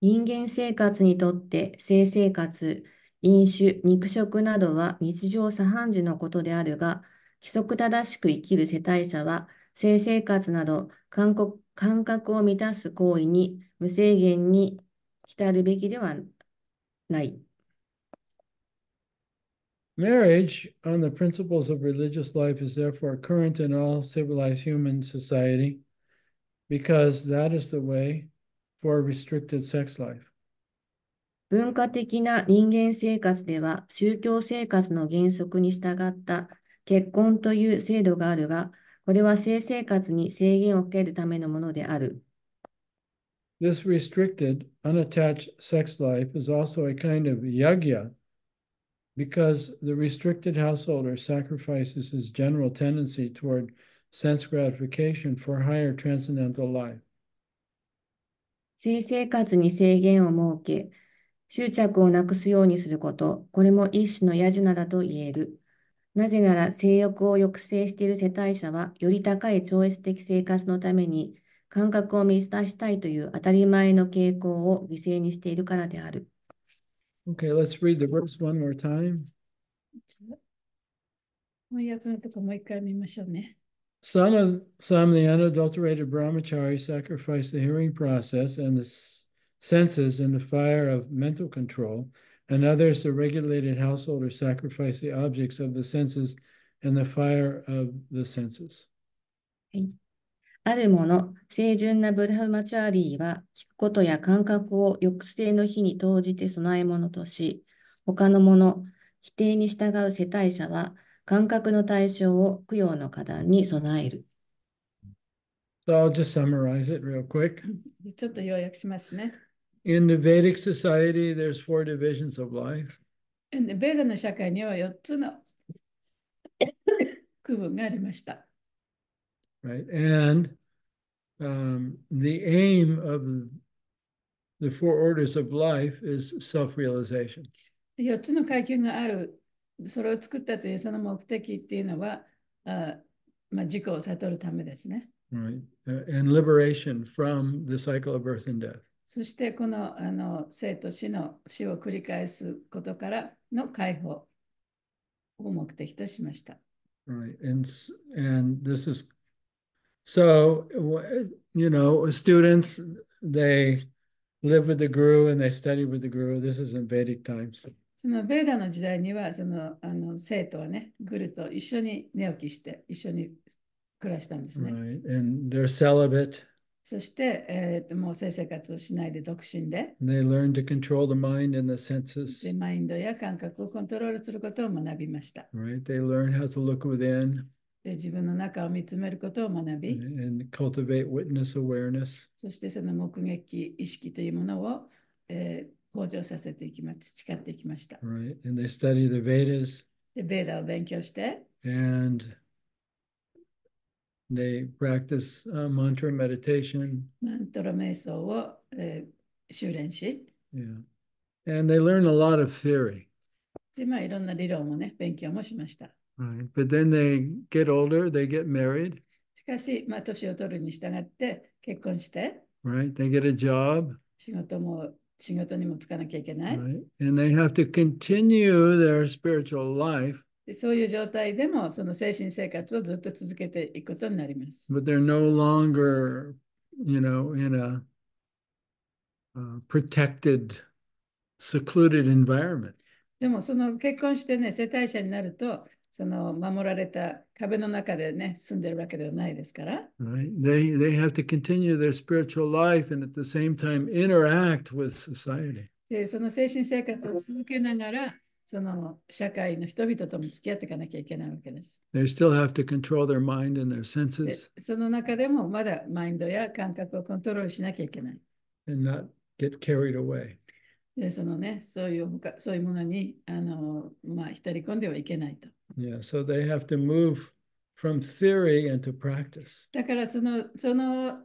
人間生活にとって性生活、飲酒、肉食などは日常茶飯事のことであるが、規則正しく生きる世帯者は、性生活など感覚を満たす行為に無制限に浸るべきではない。ない。Marriage, on the principles of religious life, is therefore current in all civilized human society because that is the way for restricted sex life. 文化的な人間生活では宗教生活の原則に従った結婚という制度があるが、これは性生活に制限をかけるためのものである。This restricted, unattached sex life is also a kind of yagya because the restricted householder sacrifices his general tendency toward sense gratification for higher transcendental life. 性生活に制限を設け、執着をなくすようにすること、これも一種のヤジュナだと言える。なぜなら性欲を抑制している世帯者は、より高い超越的生活のために感覚を見出したいという当たり前の傾向を犠牲にしているからである。Okay, let's read the verse one more time. 翻訳のとこもう一回見ましょうね。Some of some the unadulterated brahmachari sacrifice the hearing process and the senses in the fire of mental control, and others, the regulated householders, sacrifice the objects of the senses in the fire of the senses. はいあるもの、清純なブラフマチャーリーは、聞くことや感覚を抑制の日に投じて備え物とし、他のもの、否定に従う世帯者は、感覚の対象を供養の課題に備える。So I'll just summarize it real quick. ちょっと要約しますね。In the Vedic society, there's four divisions of life. In Vedic society, the there's four divisions of life. right? And um, the aim of the four orders of life is self-realization. 4つの階級がある、それを作ったというその目的っていうのは、あまあ、自己を悟るためですね。Right. And liberation from the cycle of birth and death. そしてこのあの生と死の死を繰り返すことからの解放を目的としました。Right. And, and this is So, you know, students, they live with the Guru and they study with the Guru. This is in Vedic times. そのベーダの時代にはそのあの生徒はね、グルと一緒に寝起きして一緒に暮らしたんですね。Right. And they're celibate. そして、えー、もう性生活をしないで独身で。They learn to control the mind and the senses. で、マインドや感覚をコントロールすることを学びました。Right. They learn how to look within. で自分の中を見つめることを学び、and cultivate witness awareness. そしてその目撃意識というものを、えー、向上させていきます、培っていきました。Right. And they study the Vedas. で、ベーダを勉強して、and they practice、uh, mantra meditation. マントラ瞑想を、えー、修練し、yeah. and they learn a lot of theory. で、まあ、いろんな理論もね、勉強もしました。But then they get older, they get married. しかし、まあ、年を取るに従って結婚して。Right? They get a job. 仕事も仕事にもつかなきゃいけない。Right? And they have to continue their spiritual life. でそういう状態でもその精神生活をずっと続けていくことになります。But they're no longer, you know, in a、uh, protected, secluded environment. でもその結婚してね、世帯者になると、その守られた壁の中でね、住んでるわけではないですから。Right. They, they have to continue their spiritual life and at the same time interact with society. でその精神生活を続けながら、その社会の人々とも付き合っていかなきゃいけないわけです。They still have to control their mind and their senses. その中でもまだマインドや感覚をコントロールしなきゃいけない。And not get carried away. でそのね、そういうそういうものにあの、まあ、浸り込んではいけないと。Yeah, so they have to move from theory into practice. だからそのその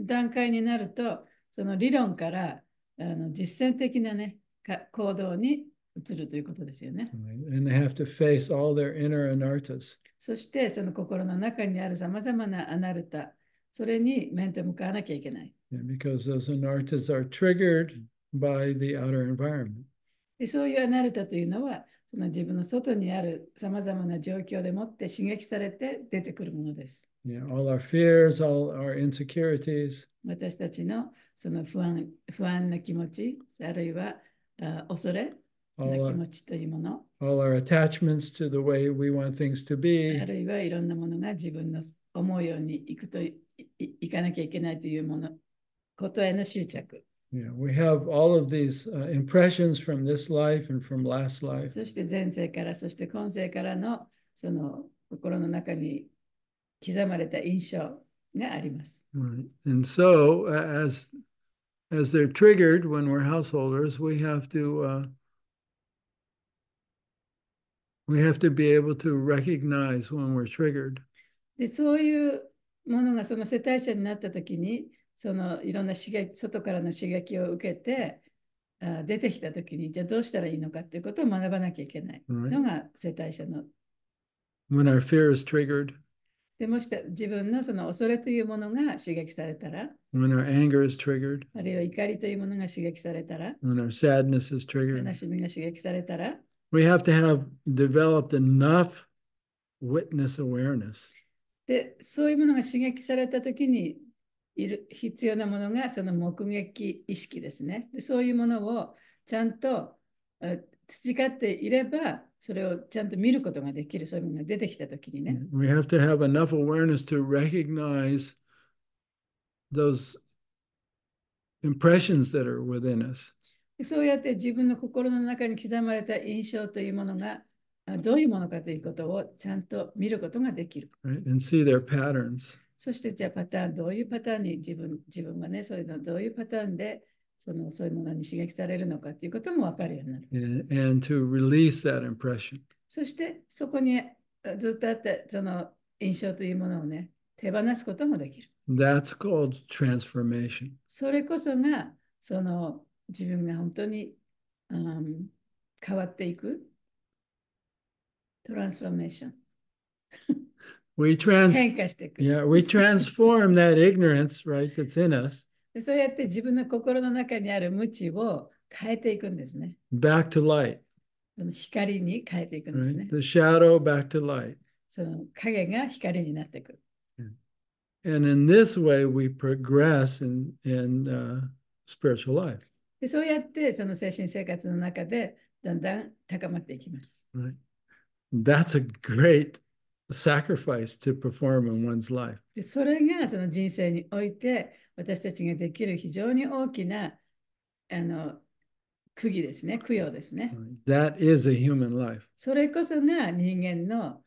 段階になると、その理論からあの実践的な、ね、か行動に移るということですよね。And they have to face all their inner anartas. そしてその心の中にあるさまざまなアナルタ、それに面と向かわなきゃいけない。Yeah, because those anartas are triggered by the outer environment. でそういうアナルタというのは、その自分の外にあるさまざまな状況でもって刺激されて出てくるものです。Yeah, all our fears, all our insecurities. 私たちのその不安不安な気持ち、あるいはあ恐れな気持ちというもの。All our attachments to the way we want things to be. あるいはいろんなものが自分の思うようにいくといいかなきゃいけないというもの、ことへの執着。You know, we have all of these uh, impressions from this life and from last life. そして前世から、そして今世からのその心の中に刻まれた印象があります。Right. And so, as as they're triggered when we're householders, we have to uh, we have to be able to recognize when we're triggered. でそういうものがその世帯者になった時に。そのいろんな刺激外からの刺激を受けてあ出てきた時にじゃあどうしたらいいのかということを学ばなきゃいけないのが世帯者の。When our fear is triggered, でもし自分のその恐れというものが刺激されたら、When our anger is triggered, あるいは怒りというものが刺激されたら、When our sadness is triggered, 悲しみが刺激されたら、We have to have developed enough witness awareness. で、そういうものが刺激されたときにいる必要なものがその目撃意識ですねでそういうものをちゃんと培っていればそれをちゃんと見ることができるそういうものが出てきた時にね We have to have enough awareness to recognize those impressions that are within us そうやって自分の心の中に刻まれた印象というものがどういうものかということをちゃんと見ることができる。Right? And see their patterns. そしてじゃあパターン、どういうパターンに自分自分がね、そういうのどういうパターンでそのそういうものに刺激されるのかっていうことも分かるようになる。And, and to release that impression. そしてそこにずっとあったその印象というものをね、手放すこともできる。That's called transformation. それこそがその自分が本当に、um, 変わっていく。トランスフォーメーション。We trans yeah. we transform that ignorance, right, that's in us Back to light, その光に変えていくんですね right?。The shadow back to light. And in this way, we progress in, in uh, spiritual life. Right. That's a great sacrifice to perform in one's life. それがその人生において私たちができる非常に大きなあの区議ですね、供養ですね。That is a human life. それこそが人間の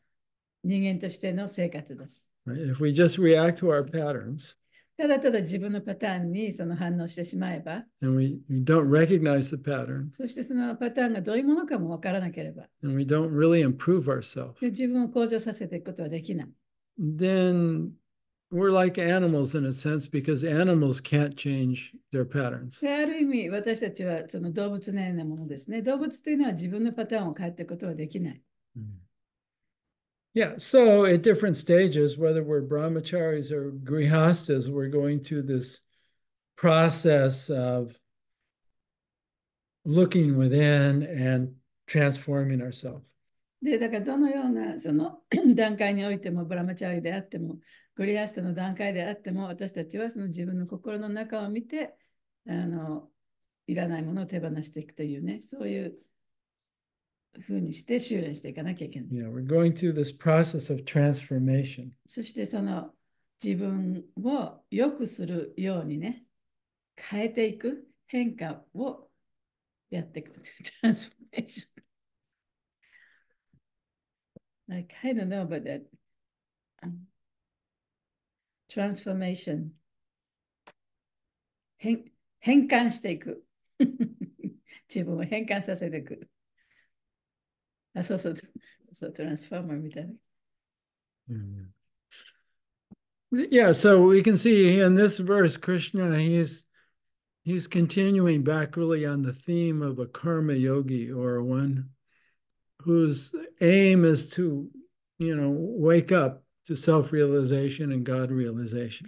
人間としての生活です。If we just react to our patterns, ただただ自分のパターンにその反応してしまえば。And we, we don't recognize the pattern. そしてそのパターンがどういうものかもわからなければ。And we don't really improve ourselves. 自分を向上させていくことはできない。Then we're like animals in a sense because animals can't change their patterns. ある意味私たちはその動物のようなものですね。動物というのは自分のパターンを変えていくことはできない。Mm. Yeah, so at different stages, whether we're brahmacharis or grihastas, we're going through this process of looking within and transforming ourselves. で、だからどのようなその段階においても、ブラマチャリであっても、ゴリアスタの段階であっても、私たちはその自分の心の中を見て、あの、いらないものを手放していくというね、そういう ふうにして修練していかなきゃいけない。Yeah, we're going through this process of transformation. そしてその自分を良くするようにね、変えていく変化をやっていく。transformation. I kind of know about that.、Um, transformation. 変変換していく。自分を変換させていく。That's also あ、そうそう、そう、トランスファーマーみたいな。Mm. Mm-hmm. Yeah, so we can see in this verse, Krishna, he's he's continuing back really on the theme of a karma yogi or one whose aim is to, you know, wake up to self-realization and God realization.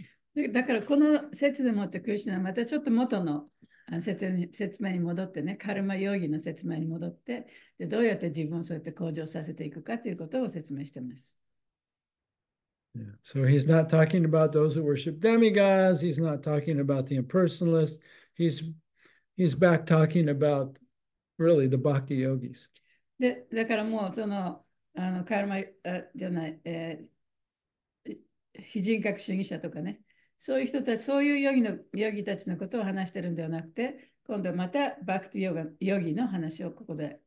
だからこの説でもってクリシナはまたちょっと元のあの説明に戻ってねカルマ容疑の説明に戻ってでどうやって自分をそうやって向上させていくかということを説明してます。Yeah. So he's not talking about those who worship demigods. He's not talking about the impersonalists. He's he's back talking about really the bhakti yogis. でだからもうそのあのカルマあじゃない、えー、非人格主義者とかねそういう人たち、そういうヨギのヨギたちのことを話してるんではなくて、今度またバクティヨガヨギの話をここで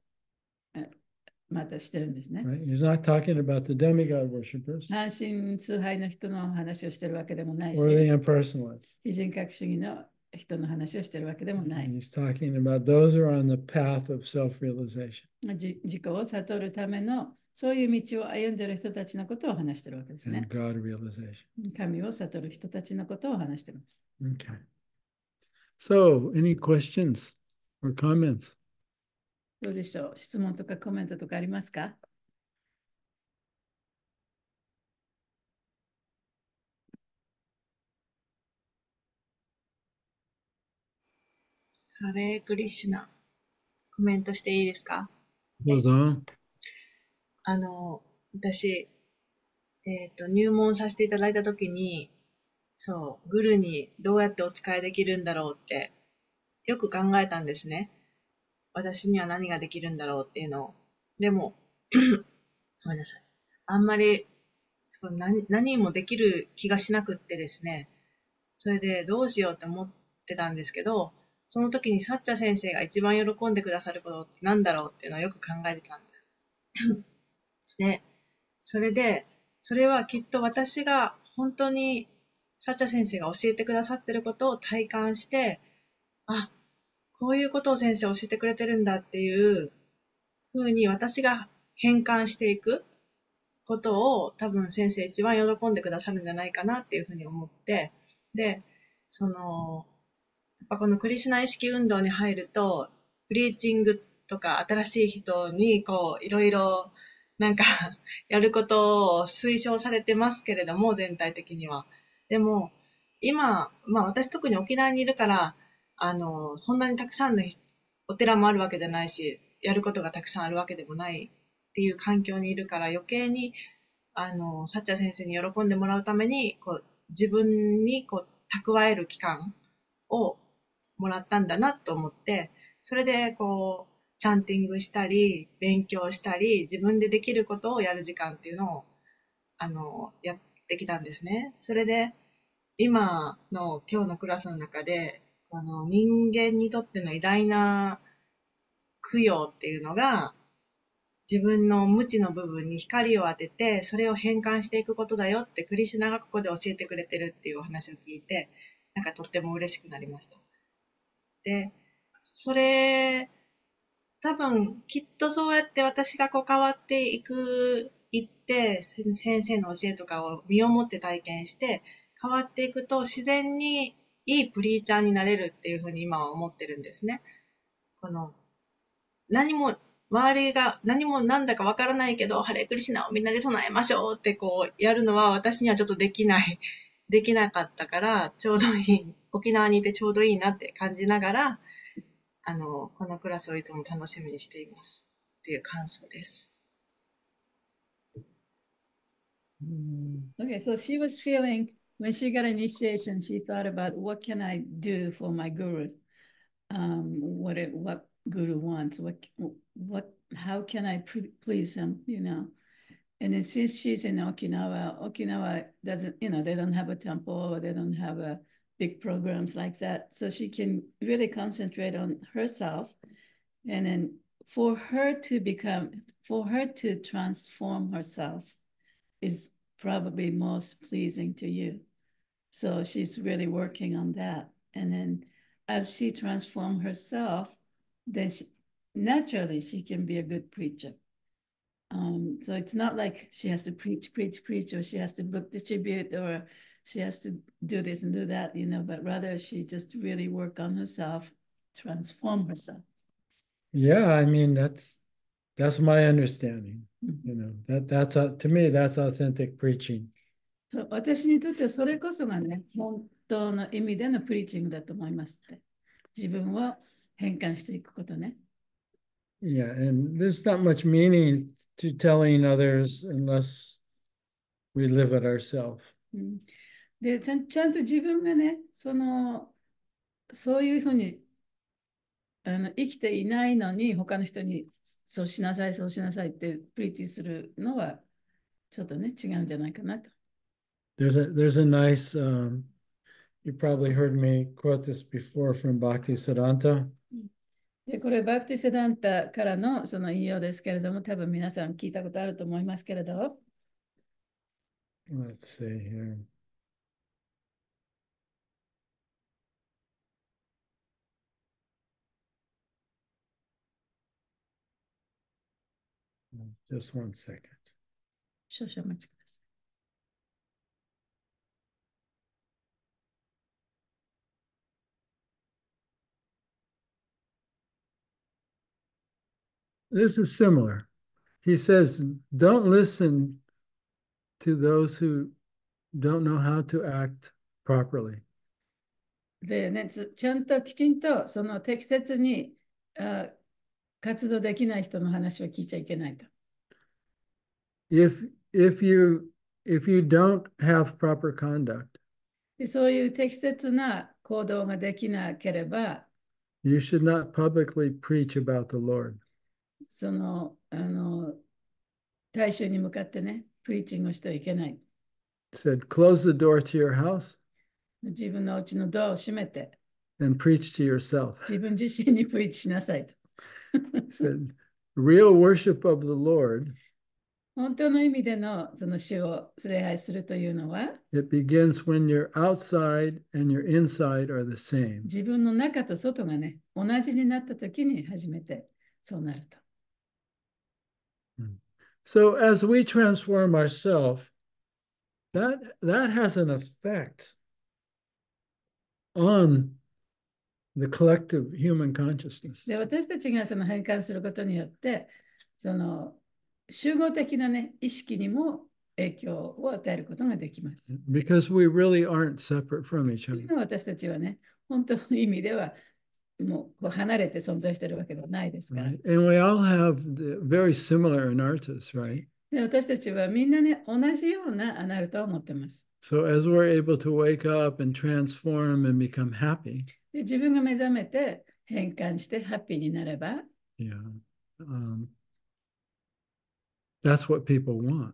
またしてるんですね。He's not talking about the demigod worshippers. 半身崇拝の人の話をしてるわけでもないし、or the impersonalists. 非人格主義の人の話をしてるわけでもない。He's talking about those who are on the path of self-realization. 自己を悟るためのそういう道を歩んでいる人たちのことを話しているわけですね。神を悟る人たちのことを話しています。Okay. So, any questions or comments? どうでしょう質問とかコメントとかありますかコメントしていいですかどうぞ。あの、私、えっ、ー、と、入門させていただいたときに、そう、グルにどうやってお使いできるんだろうって、よく考えたんですね。私には何ができるんだろうっていうのを。でも、ごめんなさい。あんまり何、何もできる気がしなくってですね。それでどうしようって思ってたんですけど、その時にサッチャ先生が一番喜んでくださることって何だろうっていうのをよく考えてたんです。ね。それで、それはきっと私が本当に、サッチャ先生が教えてくださってることを体感して、あ、こういうことを先生教えてくれてるんだっていうふうに私が変換していくことを多分先生一番喜んでくださるんじゃないかなっていうふうに思って、で、その、やっぱこのクリシュナ意識運動に入ると、ブリーチングとか新しい人にこういろいろなんか やることを推奨されてますけれども、全体的には。でも、今、まあ私特に沖縄にいるから、あの、そんなにたくさんのお寺もあるわけじゃないし、やることがたくさんあるわけでもないっていう環境にいるから余計に、あの、サッチャ先生に喜んでもらうために、こう、自分にこう、蓄える期間をもらったんだなと思って、それでこう、チャンティングしたり、勉強したり、自分でできることをやる時間っていうのを、あの、やってきたんですね。それで、今の今日のクラスの中で、あの、人間にとっての偉大な供養っていうのが、自分の無知の部分に光を当てて、それを変換していくことだよって、クリシュナがここで教えてくれてるっていうお話を聞いて、なんかとっても嬉しくなりました。で、それ多分きっとそうやって私がこう変わっていく行って先生の教えとかを身をもって体験して変わっていくと自然にいいプリーチャーになれるっていうふうに今は思ってるんですね。この何も周りが何もなんだかわからないけど、ハレクリシナをみんなで唱えましょうってこうやるのは私にはちょっとできない、できなかったから、ちょうどいい、沖縄にいてちょうどいいなって感じながら、あの、このクラスをいつも楽しみにしていますっていう感想です。Mm. Okay, so she was feeling when she got initiation, she thought about what can I do for my guru, um, what it, what guru wants, what what how can I please him, you know. And then since she's in Okinawa, Okinawa doesn't, you know, they don't have a temple, or they don't have a big programs like that. So she can really concentrate on herself and then for her to become, for her to transform herself is probably most pleasing to you. So she's really working on that. And then as she transforms herself, then she, naturally she can be a good preacher. Um, so it's not like she has to preach, preach, preach, or she has to book distribute or she has to do this and do that, you know, but rather she just really work on herself, transform herself. Yeah, I mean that's that's my understanding. Mm-hmm. You know, that that's a, to me that's authentic preaching. 私にとってはそれこそがね、本当の意味でのプリーチングだと思いますって。自分を変換していくことね。Yeah, and there's not much meaning to telling others unless we live it ourselves. Mm-hmm. でちゃんちゃんと自分がねそのそういうふうにあの生きていないのに他の人にそうしなさいそうしなさいってプリーチするのはちょっとね違うんじゃないかなと。There's a, there's a nice, um, you probably heard me quote this before from Bhakti Siddhanta. でこれ、Bhakti i s e ィ・ a n t a からのその引用ですけれども、多分皆さん聞いたことあると思いますけれど。Let's see here. Just one much This is similar. He says, don't listen to those who don't know how to act properly. でね、ちゃんときちんとその適切にあ活動できない人の話を聞いちゃいけないと。if if you if you don't have proper conduct でそういう適切な行動ができなければ you should not publicly preach about the Lord そのあの大衆に向かってねプリーチングをしてはいけない said close the door to your house 自分のうちのドアを閉めて and preach to yourself 自分自身にプリーチしなさいと said real worship of the Lord 本当の意味でのその主を礼拝するというのは It begins when your outside and your inside are the same. 自分の中と外がね、同じになった時に初めてそうなると。So as we transform ourselves, that, that has an effect on the collective human consciousness. で私たちがその変換することによって、その集合的なね意識にも影響を与えることができます。Because we really aren't separate from each other. 私たちはね、本当の意味ではもう離れて存在しているわけではないですから。Right. And we all have very similar an artist, right? で私たちはみんなね、同じようなアナルトを持ってます。So as we're able to wake up and transform and become happy. 自分が目覚めて変換してハッピーになれば。Yeah. Um, That's what people want.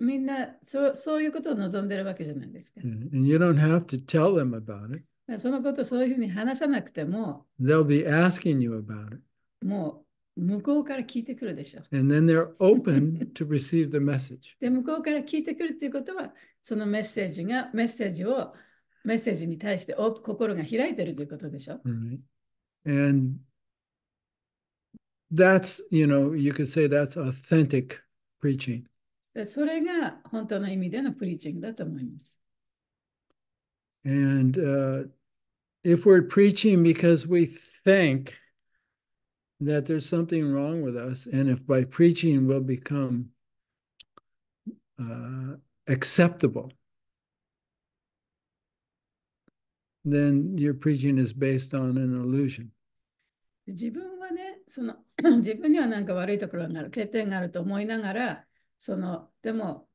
みんなそそういうことを望んでるわけじゃないですか。And you don't have to tell them about it. そのことそういうふうに話さなくても、They'll be asking you about it. もう向こうから聞いてくるでしょう。And then they're open to receive the message. で、向こうから聞いてくるということは、そのメッセージが、メッセージを、メッセージに対して心が開いてるということでしょう。Right. And that's you know you could say that's authentic preaching それが本当の意味でのプリーチングだと思います。And、uh, if we're preaching because we think that there's something wrong with us, and if by preaching we'll become、uh, acceptable, then your preaching is based on an illusion. 自分はねその自分には何か悪いところがある欠点があると思いながらそのでも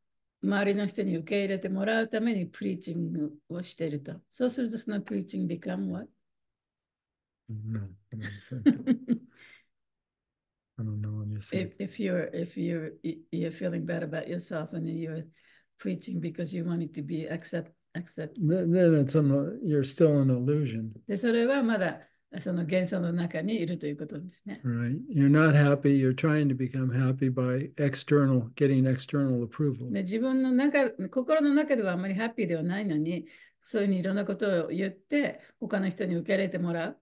周りの人に受け入れてもらうためにプリーチングをしていると。そうするとそのプリーチング become what? あの、no one is. If, if you're if you're you're feeling bad about yourself and you're preaching because you wanted to be accept accept. h e n then it's an you're still an illusion. でそれはまだその幻想の中にいるということですね。Right. You're not happy, you're trying to become happy by external, getting external approval. 自分の中、心の中ではあまりハッピーではないのに、そういうにいろんなことを言って、他の人に受け入れてもらう。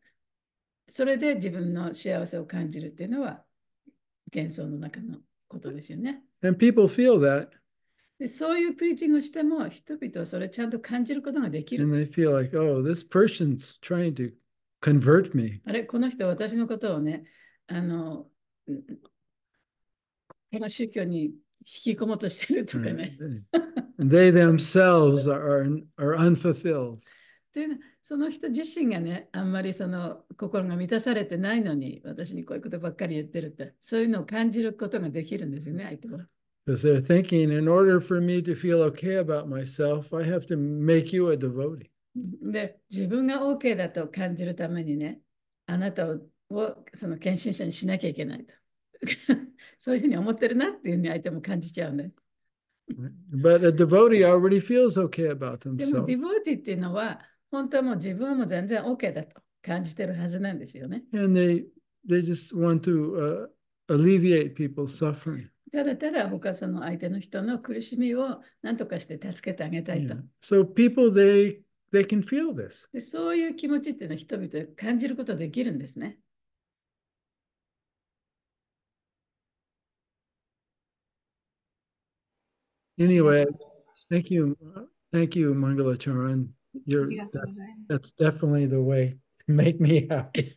それで自分の幸せを感じるっていうのは幻想の中のことですよね。And people feel that. でそういうプリーチングをしても人々はそれちゃんと感じることができる。And they feel like, oh, this person's trying to Convert me. あれ、この人は私のことをね、あの、この宗教に引き込もうとしてるとかね。They themselves are, are unfulfilled. というその人自身がね、あんまりその心が満たされてないのに、私にこういうことばっかり言ってるって、そういうのを感じることができるんですよね、相手は。Because they're thinking, in order for me to feel okay about myself, I have to make you a devotee. で自分が OK だと感じるためにねあなたをその献身者にしなきゃいけないと そういうふうに思ってるなっていうふうに相手も感じちゃうね。But a devotee already feels okay about h e m s e l f でもディボーティっていうのは本当はもう自分はもう全然 OK だと感じてるはずなんですよね。And they, they just want to、uh, alleviate people's suffering. ただただ他その相手の人の苦しみを何とかして助けてあげたいと。Yeah. So people they They can feel this. でそういう気持ちっていうのは人々は感じることができるんですね。Anyway, thank you, thank you, Mangala Charan. You're, that, that's definitely the way to make me happy.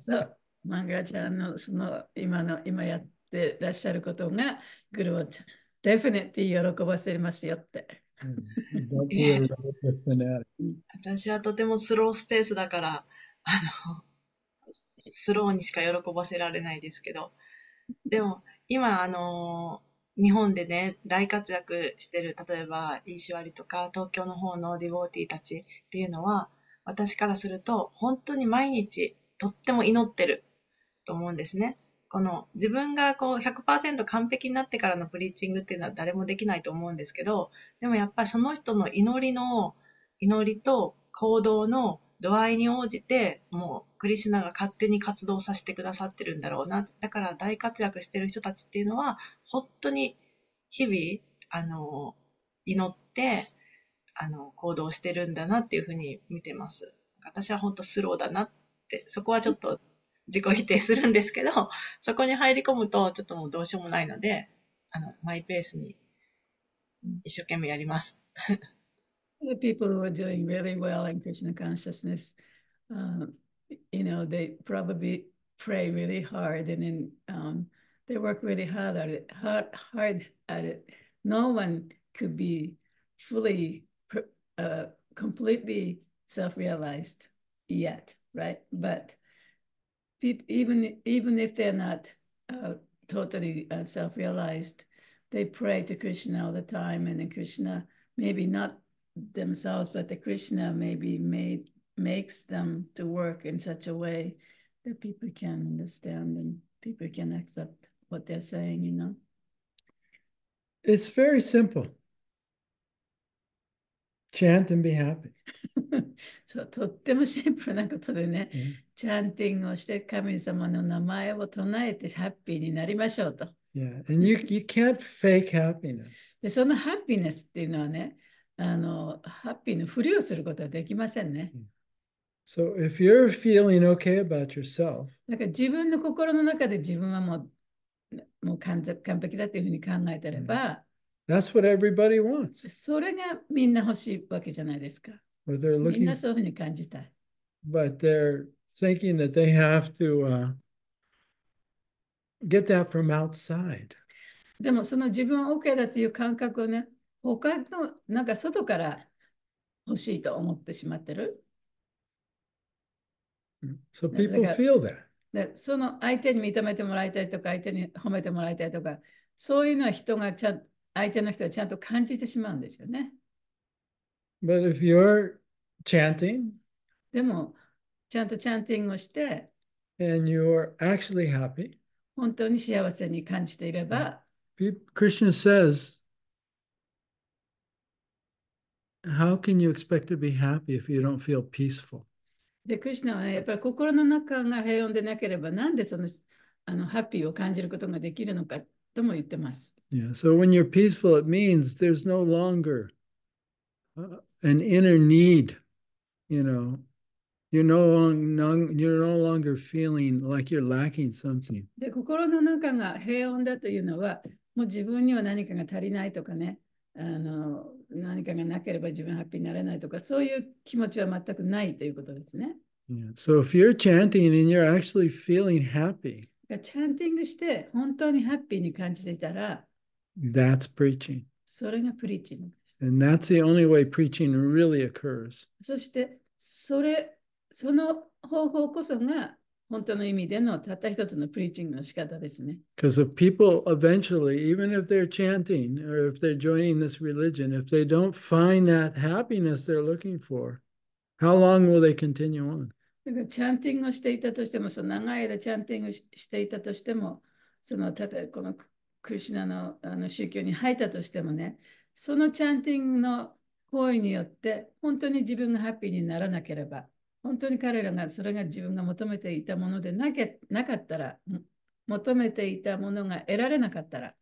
そう、マンガラちゃんのその今の今やってらっしゃることがグルーを definitely 喜ばせますよって。私はとてもスロースペースだから、あの、スローにしか喜ばせられないですけど、でも今、あの、日本でね、大活躍してる、例えば、イーシュワリとか、東京の方のディボーティーたちっていうのは、私からすると、本当に毎日、とっても祈ってると思うんですね。この自分がこう100%完璧になってからのプリーチングっていうのは誰もできないと思うんですけど、でもやっぱりその人の祈りの、祈りと行動の度合いに応じて、もうクリシュナが勝手に活動させてくださってるんだろうな。だから大活躍してる人たちっていうのは、本当に日々、あの、祈って、あの、行動してるんだなっていうふうに見てます。私は本当スローだなって、そこはちょっと自己否定するんですけど、そこに入り込むと、ちょっともうどうしようもないので、あの、マイペースに一生懸命やります。the people who are doing really well in Krishna consciousness, uh, you know, they probably pray really hard and then um, they work really hard at it, hard, hard at it. No one could be fully, uh, completely self-realized yet, right? But even even if they're not uh, totally uh, self-realized, they pray to Krishna all the time, and then Krishna maybe not themselves, but the Krishna maybe made makes them to work in such a way that people can understand and people can accept what they're saying. You know, it's very simple. Chant and be happy. そうとってもシンプルなことでね、mm hmm. チャンティングをして神様の名前を唱えてハッピーになりましょうと。Yeah, and you, you can't fake happiness. で、そのハッピネスっていうのはね、あの、ハッピーのふりをすることはできませんね。So if you're feeling okay about yourself, だから自分の心の中で自分はもうもう完璧だというふうに考えてれば、That's what everybody wants. それがみんな欲しいわけじゃないですか。みんなそういうふうに感じたい。But they're thinking that they have to uh, get that from outside. でもその自分は OK だという感覚をね、他のなんか外から欲しいと思ってしまってる。So people feel that. でその相手に認めてもらいたいとか、相手に褒めてもらいたいとか、そういうのは人がちゃん相手の人はちゃんと感じてしまうんですよね。But if you're chanting, でも、ちゃんとチャンティングをして、and you are actually happy, 本当に幸せに感じていれば、Christian says, How can you expect to be happy if you don't feel peaceful? で、クリュナはね、やっぱり心の中が平穏でなければ、なんでそのあのハッピーを感じることができるのかとも言ってます。Yeah, so when you're peaceful, it means there's no longer an inner need, you know, you're no, no, you're no longer feeling like you're lacking something. で、心の中が平穏だというのは、もう自分には何かが足りないとかね、あの何かがなければ自分ハッピーになれないとか、そういう気持ちは全くないということですね。Yeah. So if you're chanting and you're actually feeling happy, chanting チャンティングして本当にハッピーに感じていたら、that's preaching. それがプリーチングです。And that's the only way preaching really occurs. そして、それその方法こそが本当の意味でのたった一つのプリーチングの仕方ですね。Because if people eventually, even if they're chanting or if they're joining this religion, if they don't find that happiness they're looking for, how long will they continue on? だからチャンティングをしていたとしても、その長い間チャンティングしていたとしても、そのただこのクリシナのあの宗教に入ったとしてもね、そのチャンティングの行為によって、本当に自分がハッピーにならなければ。本当に彼らがそれが自分が求めていたものでなけなかったら、求めていたものが得られなかったら、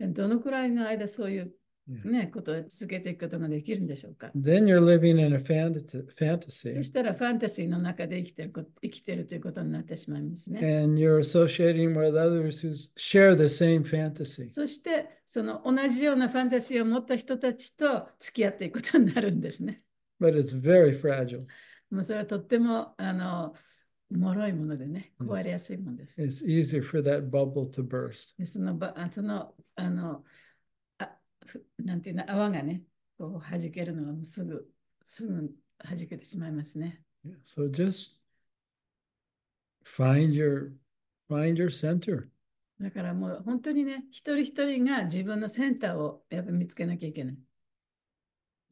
どのくらいの間そういう、ね、ことを続けていくことができるんでしょうか Then you're living in a fantasy. そしたらファンタシーの中で生きてる生きてるということになってしまいますね。And you're associating with others who share the same fantasy. そしてその同じようなファンタシーを持った人たちと付き合っていくことになるんですね。But it's very fragile. もうそれはとってもあの脆いものでね、壊れやすいものです。It's e a s y for that bubble to burst. そのばそのあのあなんていうの泡がね、こう弾けるのはもうすぐすぐ弾けてしまいますね。Yeah. So just find your find your center. だからもう本当にね、一人一人が自分のセンターをやっぱ見つけなきゃいけない。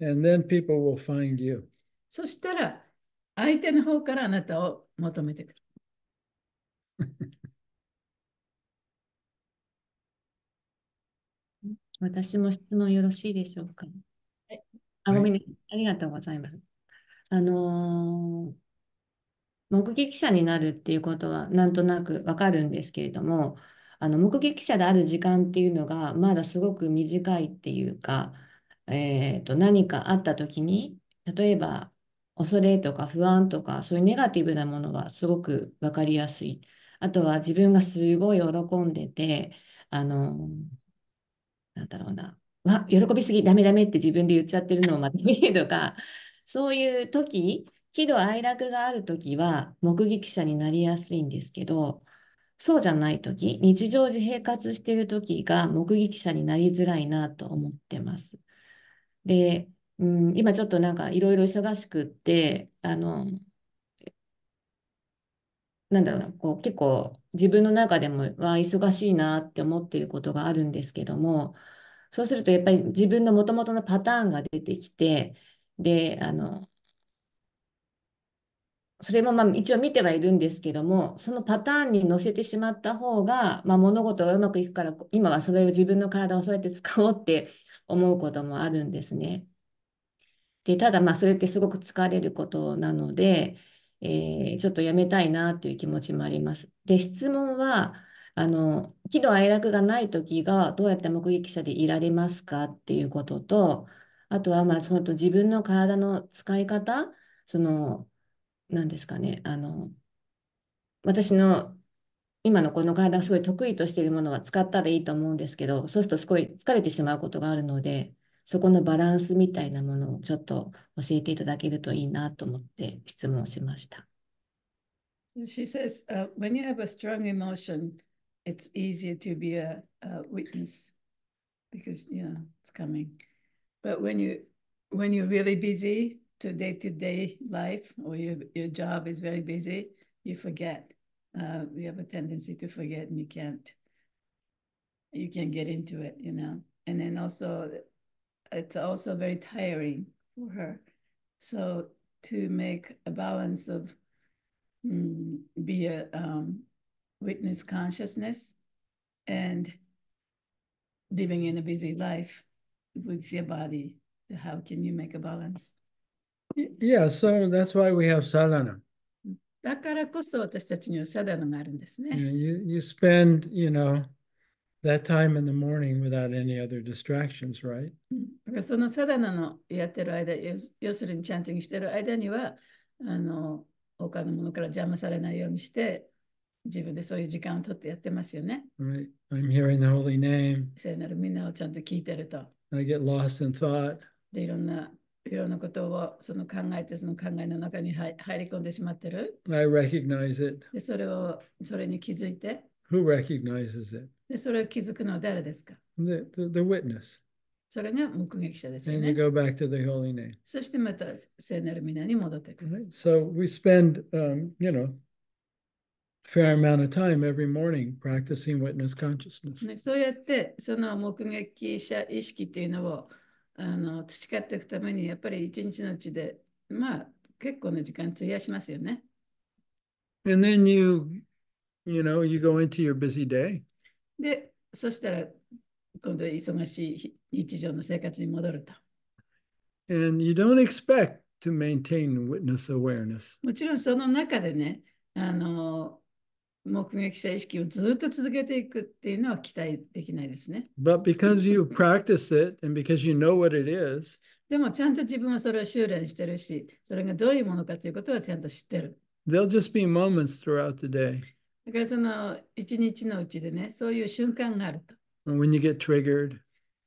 And then people will find you. そしたら相手の方からあなたを求めてくる。私も質問よろしいでしょうか。はい、あごめん、ね、ありがとうございます。あのー、目撃者になるっていうことはなんとなくわかるんですけれども、あの目撃者である時間っていうのがまだすごく短いっていうか、えーと何かあった時に例えば恐れとか不安とかそういうネガティブなものはすごく分かりやすい。あとは自分がすごい喜んでて、あの、なんだろうな、わ、喜びすぎ、ダメダメって自分で言っちゃってるのをまて見るとか、そういう時、喜怒哀楽がある時は目撃者になりやすいんですけど、そうじゃない時、日常平活してる時が目撃者になりづらいなと思ってます。で、うん、今ちょっとなんかいろいろ忙しくって、あの、なんだろうな、こう結構自分の中でもは忙しいなって思ってることがあるんですけども、そうするとやっぱり自分のもともとのパターンが出てきて、で、あの、それもまあ一応見てはいるんですけども、そのパターンに乗せてしまった方が、まあ、物事がうまくいくから、今はそれを自分の体をそうやって使おうって思うこともあるんですね。で、ただまあそれってすごく疲れることなので、えー、ちょっとやめたいなという気持ちもあります。で、質問は、あの、喜怒哀楽がない時がどうやって目撃者でいられますかっていうことと、あとはまあその自分の体の使い方、その、何ですかね、あの、私の今のこの体がすごい得意としているものは使ったらいいと思うんですけど、そうするとすごい疲れてしまうことがあるので、そこのバランスみたいなものをちょっと教えていただけるといいなと思って質問しました。So she says,、uh, when you have a strong emotion, it's easier to be a, a witness because, yeah, it's coming. But when, you, when you're really busy to day to day life or your, your job is very busy, you forget. Uh, you have a tendency to forget and you can't. You can't get into it, you know. And then also it's also very tiring for her. So to make a balance of mm, be a um, witness consciousness and living in a busy life with your body, how can you make a balance? Yeah, so that's why we have sadhana. Mm. だからこそ私たちにはサダナがあるんですね。You, you spend, you know, that time in the morning without any other distractions, right? だからそのサダナのやってる間、要するにチャンティングしてる間には、あの他のものから邪魔されないようにして、自分でそういう時間をとってやってますよね。Right. I'm hearing the holy name. 聖なるみんなをちゃんと聞いてると。I get lost in thought. で、いろんな、いろんなことをその考えて、その考えの中に入り込んでしまってる。I recognize it. で、それを、それに気づいて。Who recognizes it? で、それを気づくのは誰ですか The, the, the witness. それが目撃者ですよ And you。go back to the holy name. そしてまた聖なる皆に戻ってくる。Right? So we spend, um, you know, fair amount of time every morning practicing witness consciousness. ね、そうやってその目撃者意識っていうのをあの培っていくためにやっぱり一日のうちでまあ結構な時間費やしますよね。And then you you know, you go into your busy day. で、そしたら今度忙しい日常の生活に戻ると。And you don't expect to maintain witness awareness. もちろんその中でね、あの、目撃者意識をずっと続けていくっていうのは期待できないですね。But because you practice it and because you know what it is, でもちゃんと自分はそれを修練してるし、それがどういうものかということはちゃんと知ってる。There'll just be moments throughout the day. だからその一日のうちでね、そういう瞬間があると。And when you get triggered,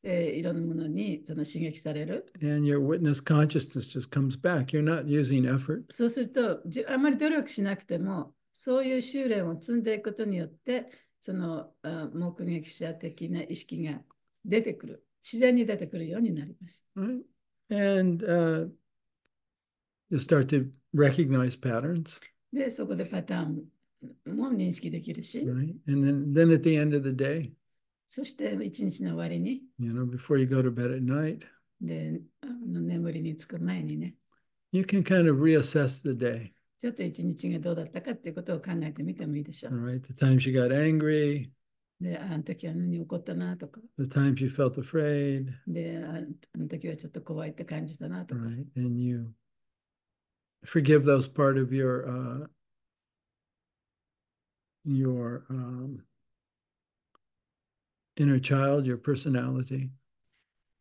いろんなものにその刺激される。And your witness consciousness just comes back. You're not using effort. そうすると、あまり努力しなくても、そういう修練を積んでいくことによって、その目撃者的な意識が出てくる。自然に出てくるようになります。Right. And、uh, you start to recognize patterns. で、そこでパターンも認識できるし。Right? And then, then at the end of the day. そして一日の終わりに。You know, before you go to bed at night. で、あの眠りにつく前にね。You can kind of reassess the day. ちょっと一日がどうだったかっていうことを考えてみてもいいでしょう。Right? The times you got angry. で、あの時は何起こったなとか。The times you felt afraid. で、あの時はちょっと怖いって感じたなとか。Right? And you forgive those part of your、uh, your um, inner child, your personality.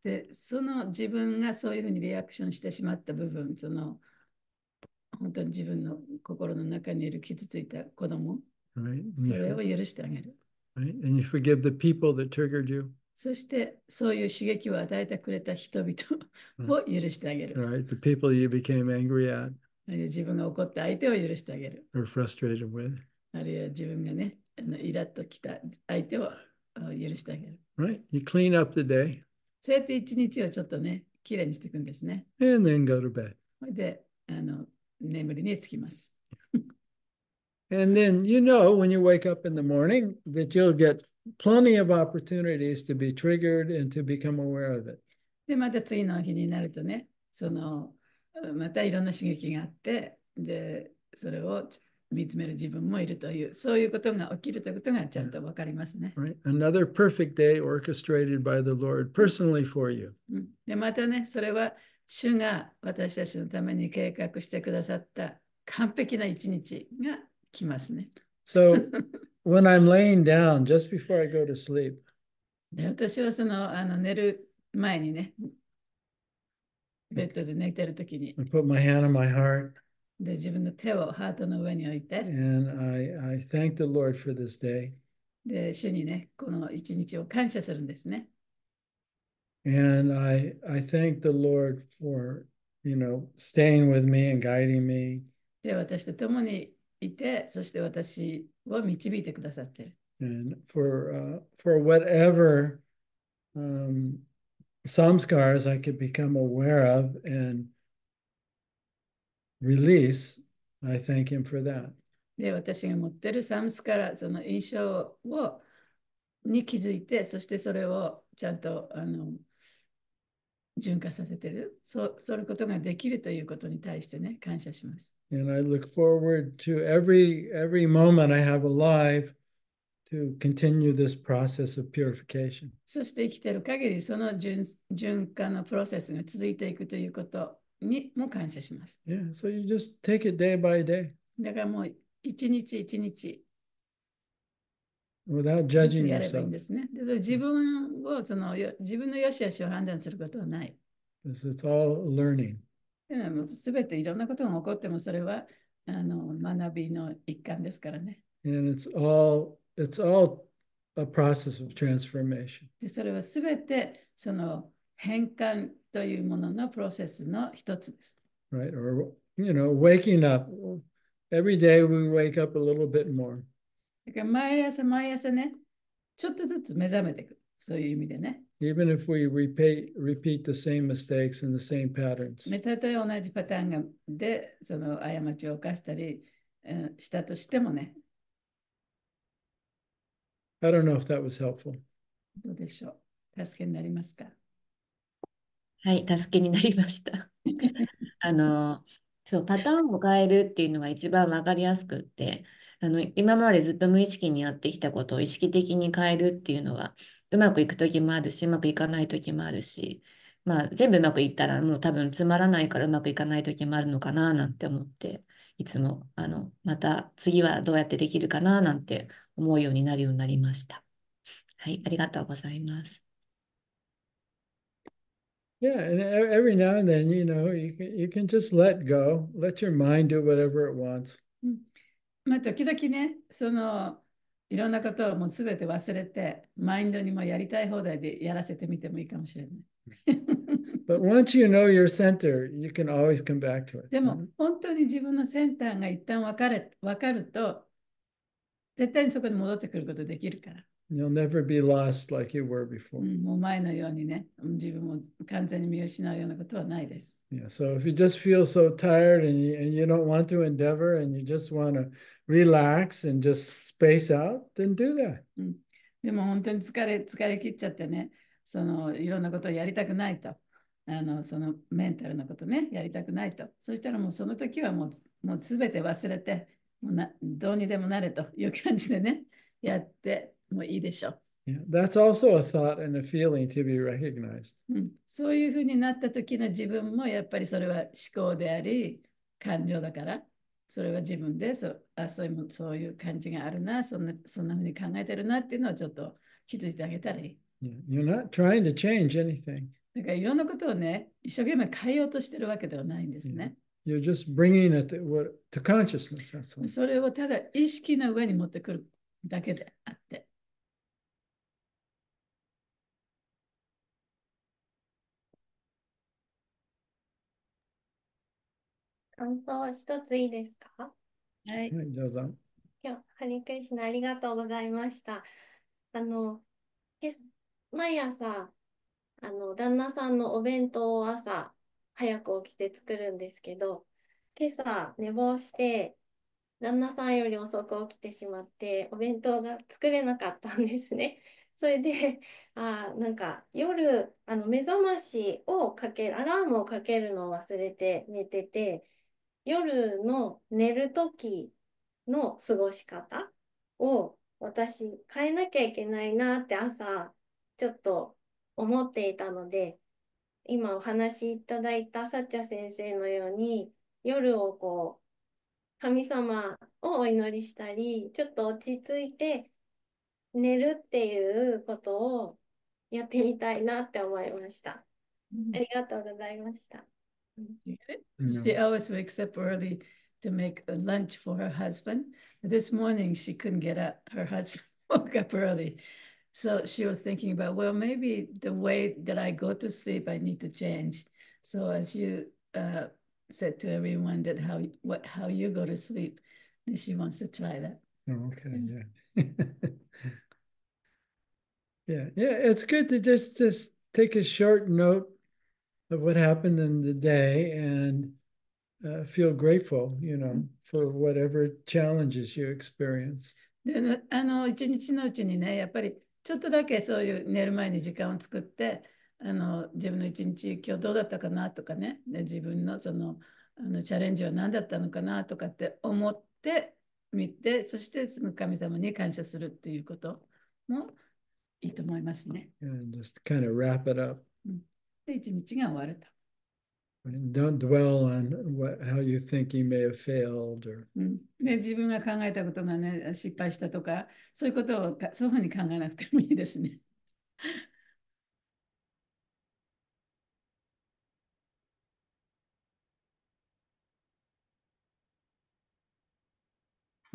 で、その自分がそういうふうにリアクションしてしまった部分、その本当に自分の心の中にいる傷ついた子供、right. それを許してあげる。Right. And you forgive the people that triggered you. そしてそういう刺激を与えてくれた人々を許してあげる。Right. The people you became angry at. 自分が怒った相手を許してあげる。Or frustrated with. あるいは自分がね、あのイラッときた相手を許してあげる。Right? You clean up the day. そうやって一日をちょっとね、きれいにしていくんですね。And then go to bed. で、あの、眠りにつきます。And then you know when you wake up in the morning that you'll get plenty of opportunities to be triggered and to become aware of it. で、また次の日になるとね、その、またいろんな刺激があって、で、それを見つめる自分もいるという、そういうことが起きるということがちゃんとわかりますね。Right. Another perfect day orchestrated by the Lord personally for you. で、またね、それは主が私たちのために計画してくださった完璧な一日が来ますね。So, when I'm laying down just before I go to sleep, で私はそのあの寝る前にね、ベッドで寝てるときに。I put my hand on my heart. And I, I thank the Lord for this day. And I, I thank the Lord for, you know, staying with me and guiding me. で、私と共にいて、そして私を導いてくださっている。And for, uh, for whatever um, scars I could become aware of and release, I thank him for that. で、私が持ってるサムスからその印象をに気づいて、そしてそれをちゃんとあの循化させてるそ。ういうことができるということに対してね、感謝します。And I look forward to every, every moment I have alive to continue this process of purification. そして生きてる限り、その循循化のプロセスが続いていくということにも感謝します。Yeah, so you just take it day by day. だからもう一日一日。Without judging やればいいんですね。で自分をその自分の良し悪しを判断することはない。It's all learning. すべていろんなことが起こってもそれはあの学びの一環ですからね。And it's all, it's all a process of transformation. でそれはすべてその変換というもののプロセスの一つです。Right, or, you know, waking up. Every day we wake up a little bit more. だから毎朝毎朝ね、ちょっとずつ目覚めていく。そういう意味でね。Even if we repeat, repeat the same mistakes and the same patterns. たとえ同じパターンがで、その過ちを犯したり、うん、したとしてもね。I don't know if that was helpful. どうでしょう助けになりますかはい助けになりました あのそうパターンを変えるっていうのが一番分かりやすくってあの今までずっと無意識にやってきたことを意識的に変えるっていうのはうまくいく時もあるしうまくいかない時もあるし、まあ、全部うまくいったらもう多分つまらないからうまくいかない時もあるのかななんて思っていつもあのまた次はどうやってできるかななんて思うようになるようになりました。はい、ありがとうございます。Yeah, and every now and then, you know, you can, you can just let go, let your mind do whatever it wants. まあ、時々ね、そのいろんなことをもうすべて忘れて、マインドにもやりたい放題でやらせてみてもいいかもしれない。But once you know your center, you can always come back to it. でも、本当に自分のセンターが一旦分かれ分かると、絶対にそこに戻ってくることできるから。You'll never be lost like you were before. もう前のようにね、自分も完全に見失うようなことはないです。Yeah, so if you just feel so tired and you, and you don't want to endeavor and you just want to relax and just space out, then do that. でも本当に疲れ疲れ切っちゃってね、そのいろんなことをやりたくないと。あのそのメンタルのことね、やりたくないと。そしたらもうその時はもうもうすべて忘れて、もうなどうにでもなれという感じでね、やって。もいいでしょう。Yeah, that's also a thought and a feeling to be recognized. そういうふうになった時の自分もやっぱりそれは思考であり感情だからそれは自分でそあそういうそういう感じがあるなそんなそんなふうに考えてるなっていうのをちょっと気づいてあげたらいい。You're not trying to change anything. だからいろんなことをね一生懸命変えようとしてるわけではないんですね。You're just bringing it to, to consciousness. それをただ意識の上に持ってくるだけであって。感想一ついいですかはい。はい、どうぞ。今日、ハリクリシナありがとうございました。あの、毎朝、あの、旦那さんのお弁当を朝、早く起きて作るんですけど、今朝寝坊して、旦那さんより遅く起きてしまって、お弁当が作れなかったんですね。それで、あなんか夜、あの目覚ましをかける、アラームをかけるのを忘れて寝てて、夜の寝る時の過ごし方を私変えなきゃいけないなって朝ちょっと思っていたので今お話しいただいたさっちゃ先生のように夜をこう神様をお祈りしたりちょっと落ち着いて寝るっていうことをやってみたいなって思いました。ありがとうございました。Mm-hmm. She always wakes up early to make a lunch for her husband. This morning she couldn't get up. Her husband woke up early. So she was thinking about, well, maybe the way that I go to sleep, I need to change. So as you uh, said to everyone that how what how you go to sleep, and she wants to try that. Oh, okay, mm-hmm. yeah. yeah, yeah. It's good to just just take a short note of what happened in the day and uh, feel grateful, you know, for whatever challenges you experience. であの一日のうちにねやっぱりちょっとだけそういう寝る前に時間を作ってあの自分の一日今日どうだったかなとかね自分のそのあのチャレンジは何だったのかなとかって思ってみてそしてその神様に感謝するっていうこともいいと思いますね。And just kind of wrap it up. で、一日が終わると。Don't dwell on what, how you think you may have failed. Or... ね、自分が考えたことが、ね、失敗したとか、そういうことをそういうふうに考えなくてもいいですね。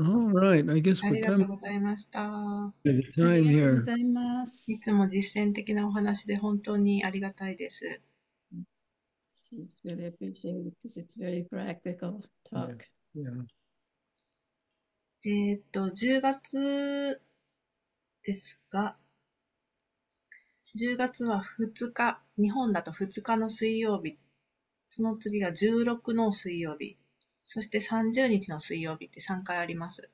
All ありがとうございました。ありがとうございます。いつも実践的なお話で本当にありがたいです。えっと、10月ですが、10月は2日、日本だと2日の水曜日、その次が16の水曜日。そして三十日の水曜日って三回あります。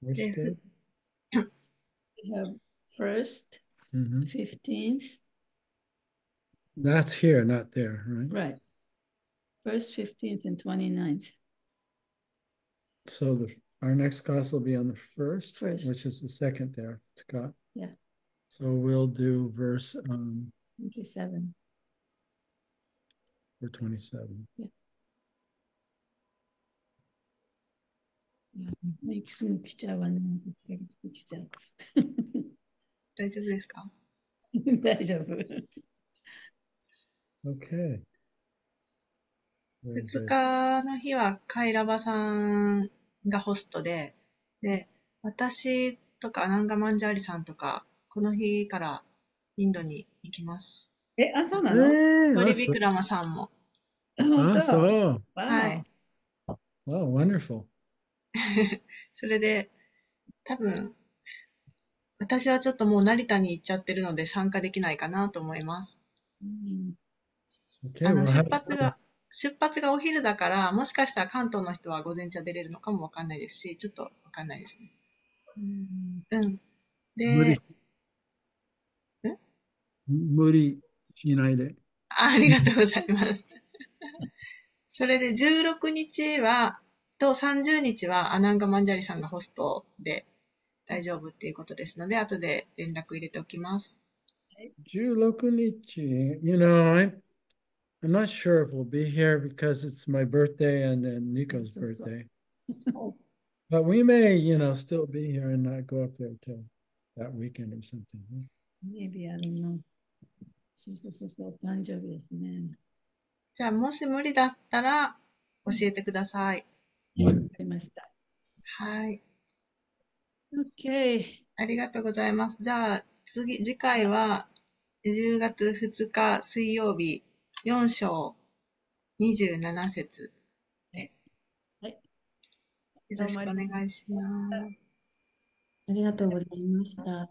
Which day? We have first, mm-hmm. 15th. That's here, not there, right? Right. First, 15th, and twenty-ninth. So the, our next class will be on the first, first. which is the second there, Scott. Yeah. So we'll do verse um, 27. or 27. Yeah. yeah. 息すぐ来ちゃうわね。1ヶ月で来ちゃう。大丈夫ですか大丈夫。o k 2日の日はカイラバさんがホストで、で、私とかナンガマンジャーリさんとか、この日からインドに行きます。え、あ、そうなのえー、トリビクラマさんも。あ、そう。はい。w o ワ wonderful. それで、多分、私はちょっともう成田に行っちゃってるので参加できないかなと思います。あの出発が、出発がお昼だから、もしかしたら関東の人は午前中出れるのかもわかんないですし、ちょっとわかんないですね。うん。で、無理。無理。しないで。ありがとうございます。それで16日は、と30日はアナンガマンジャリさんがホストで大丈夫っていうことですので、後で連絡入れておきます。16日、you know, I'm, not sure if we'll be here because it's my birthday and then Nico's birthday. But we may, you know, still be here and not go up there till that weekend or something. Maybe, I don't know. そうそうそうそう、お誕生日ですね。じゃあ、もし無理だったら、教えてください。わかりました。はい。OK。ありがとうございます。じゃあ、次、次回は、10月2日水曜日、4章27節で。はい。よろしくお願いします。ありがとうございました。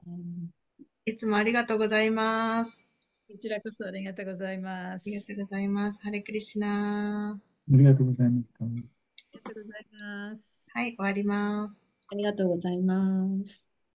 いつもありがとうございます。こちらこそありがとうございます。ありがとうございます。ハレクリシナ。ありがとうございます。ありがとうございます。はい、終わります。ありがとうございます。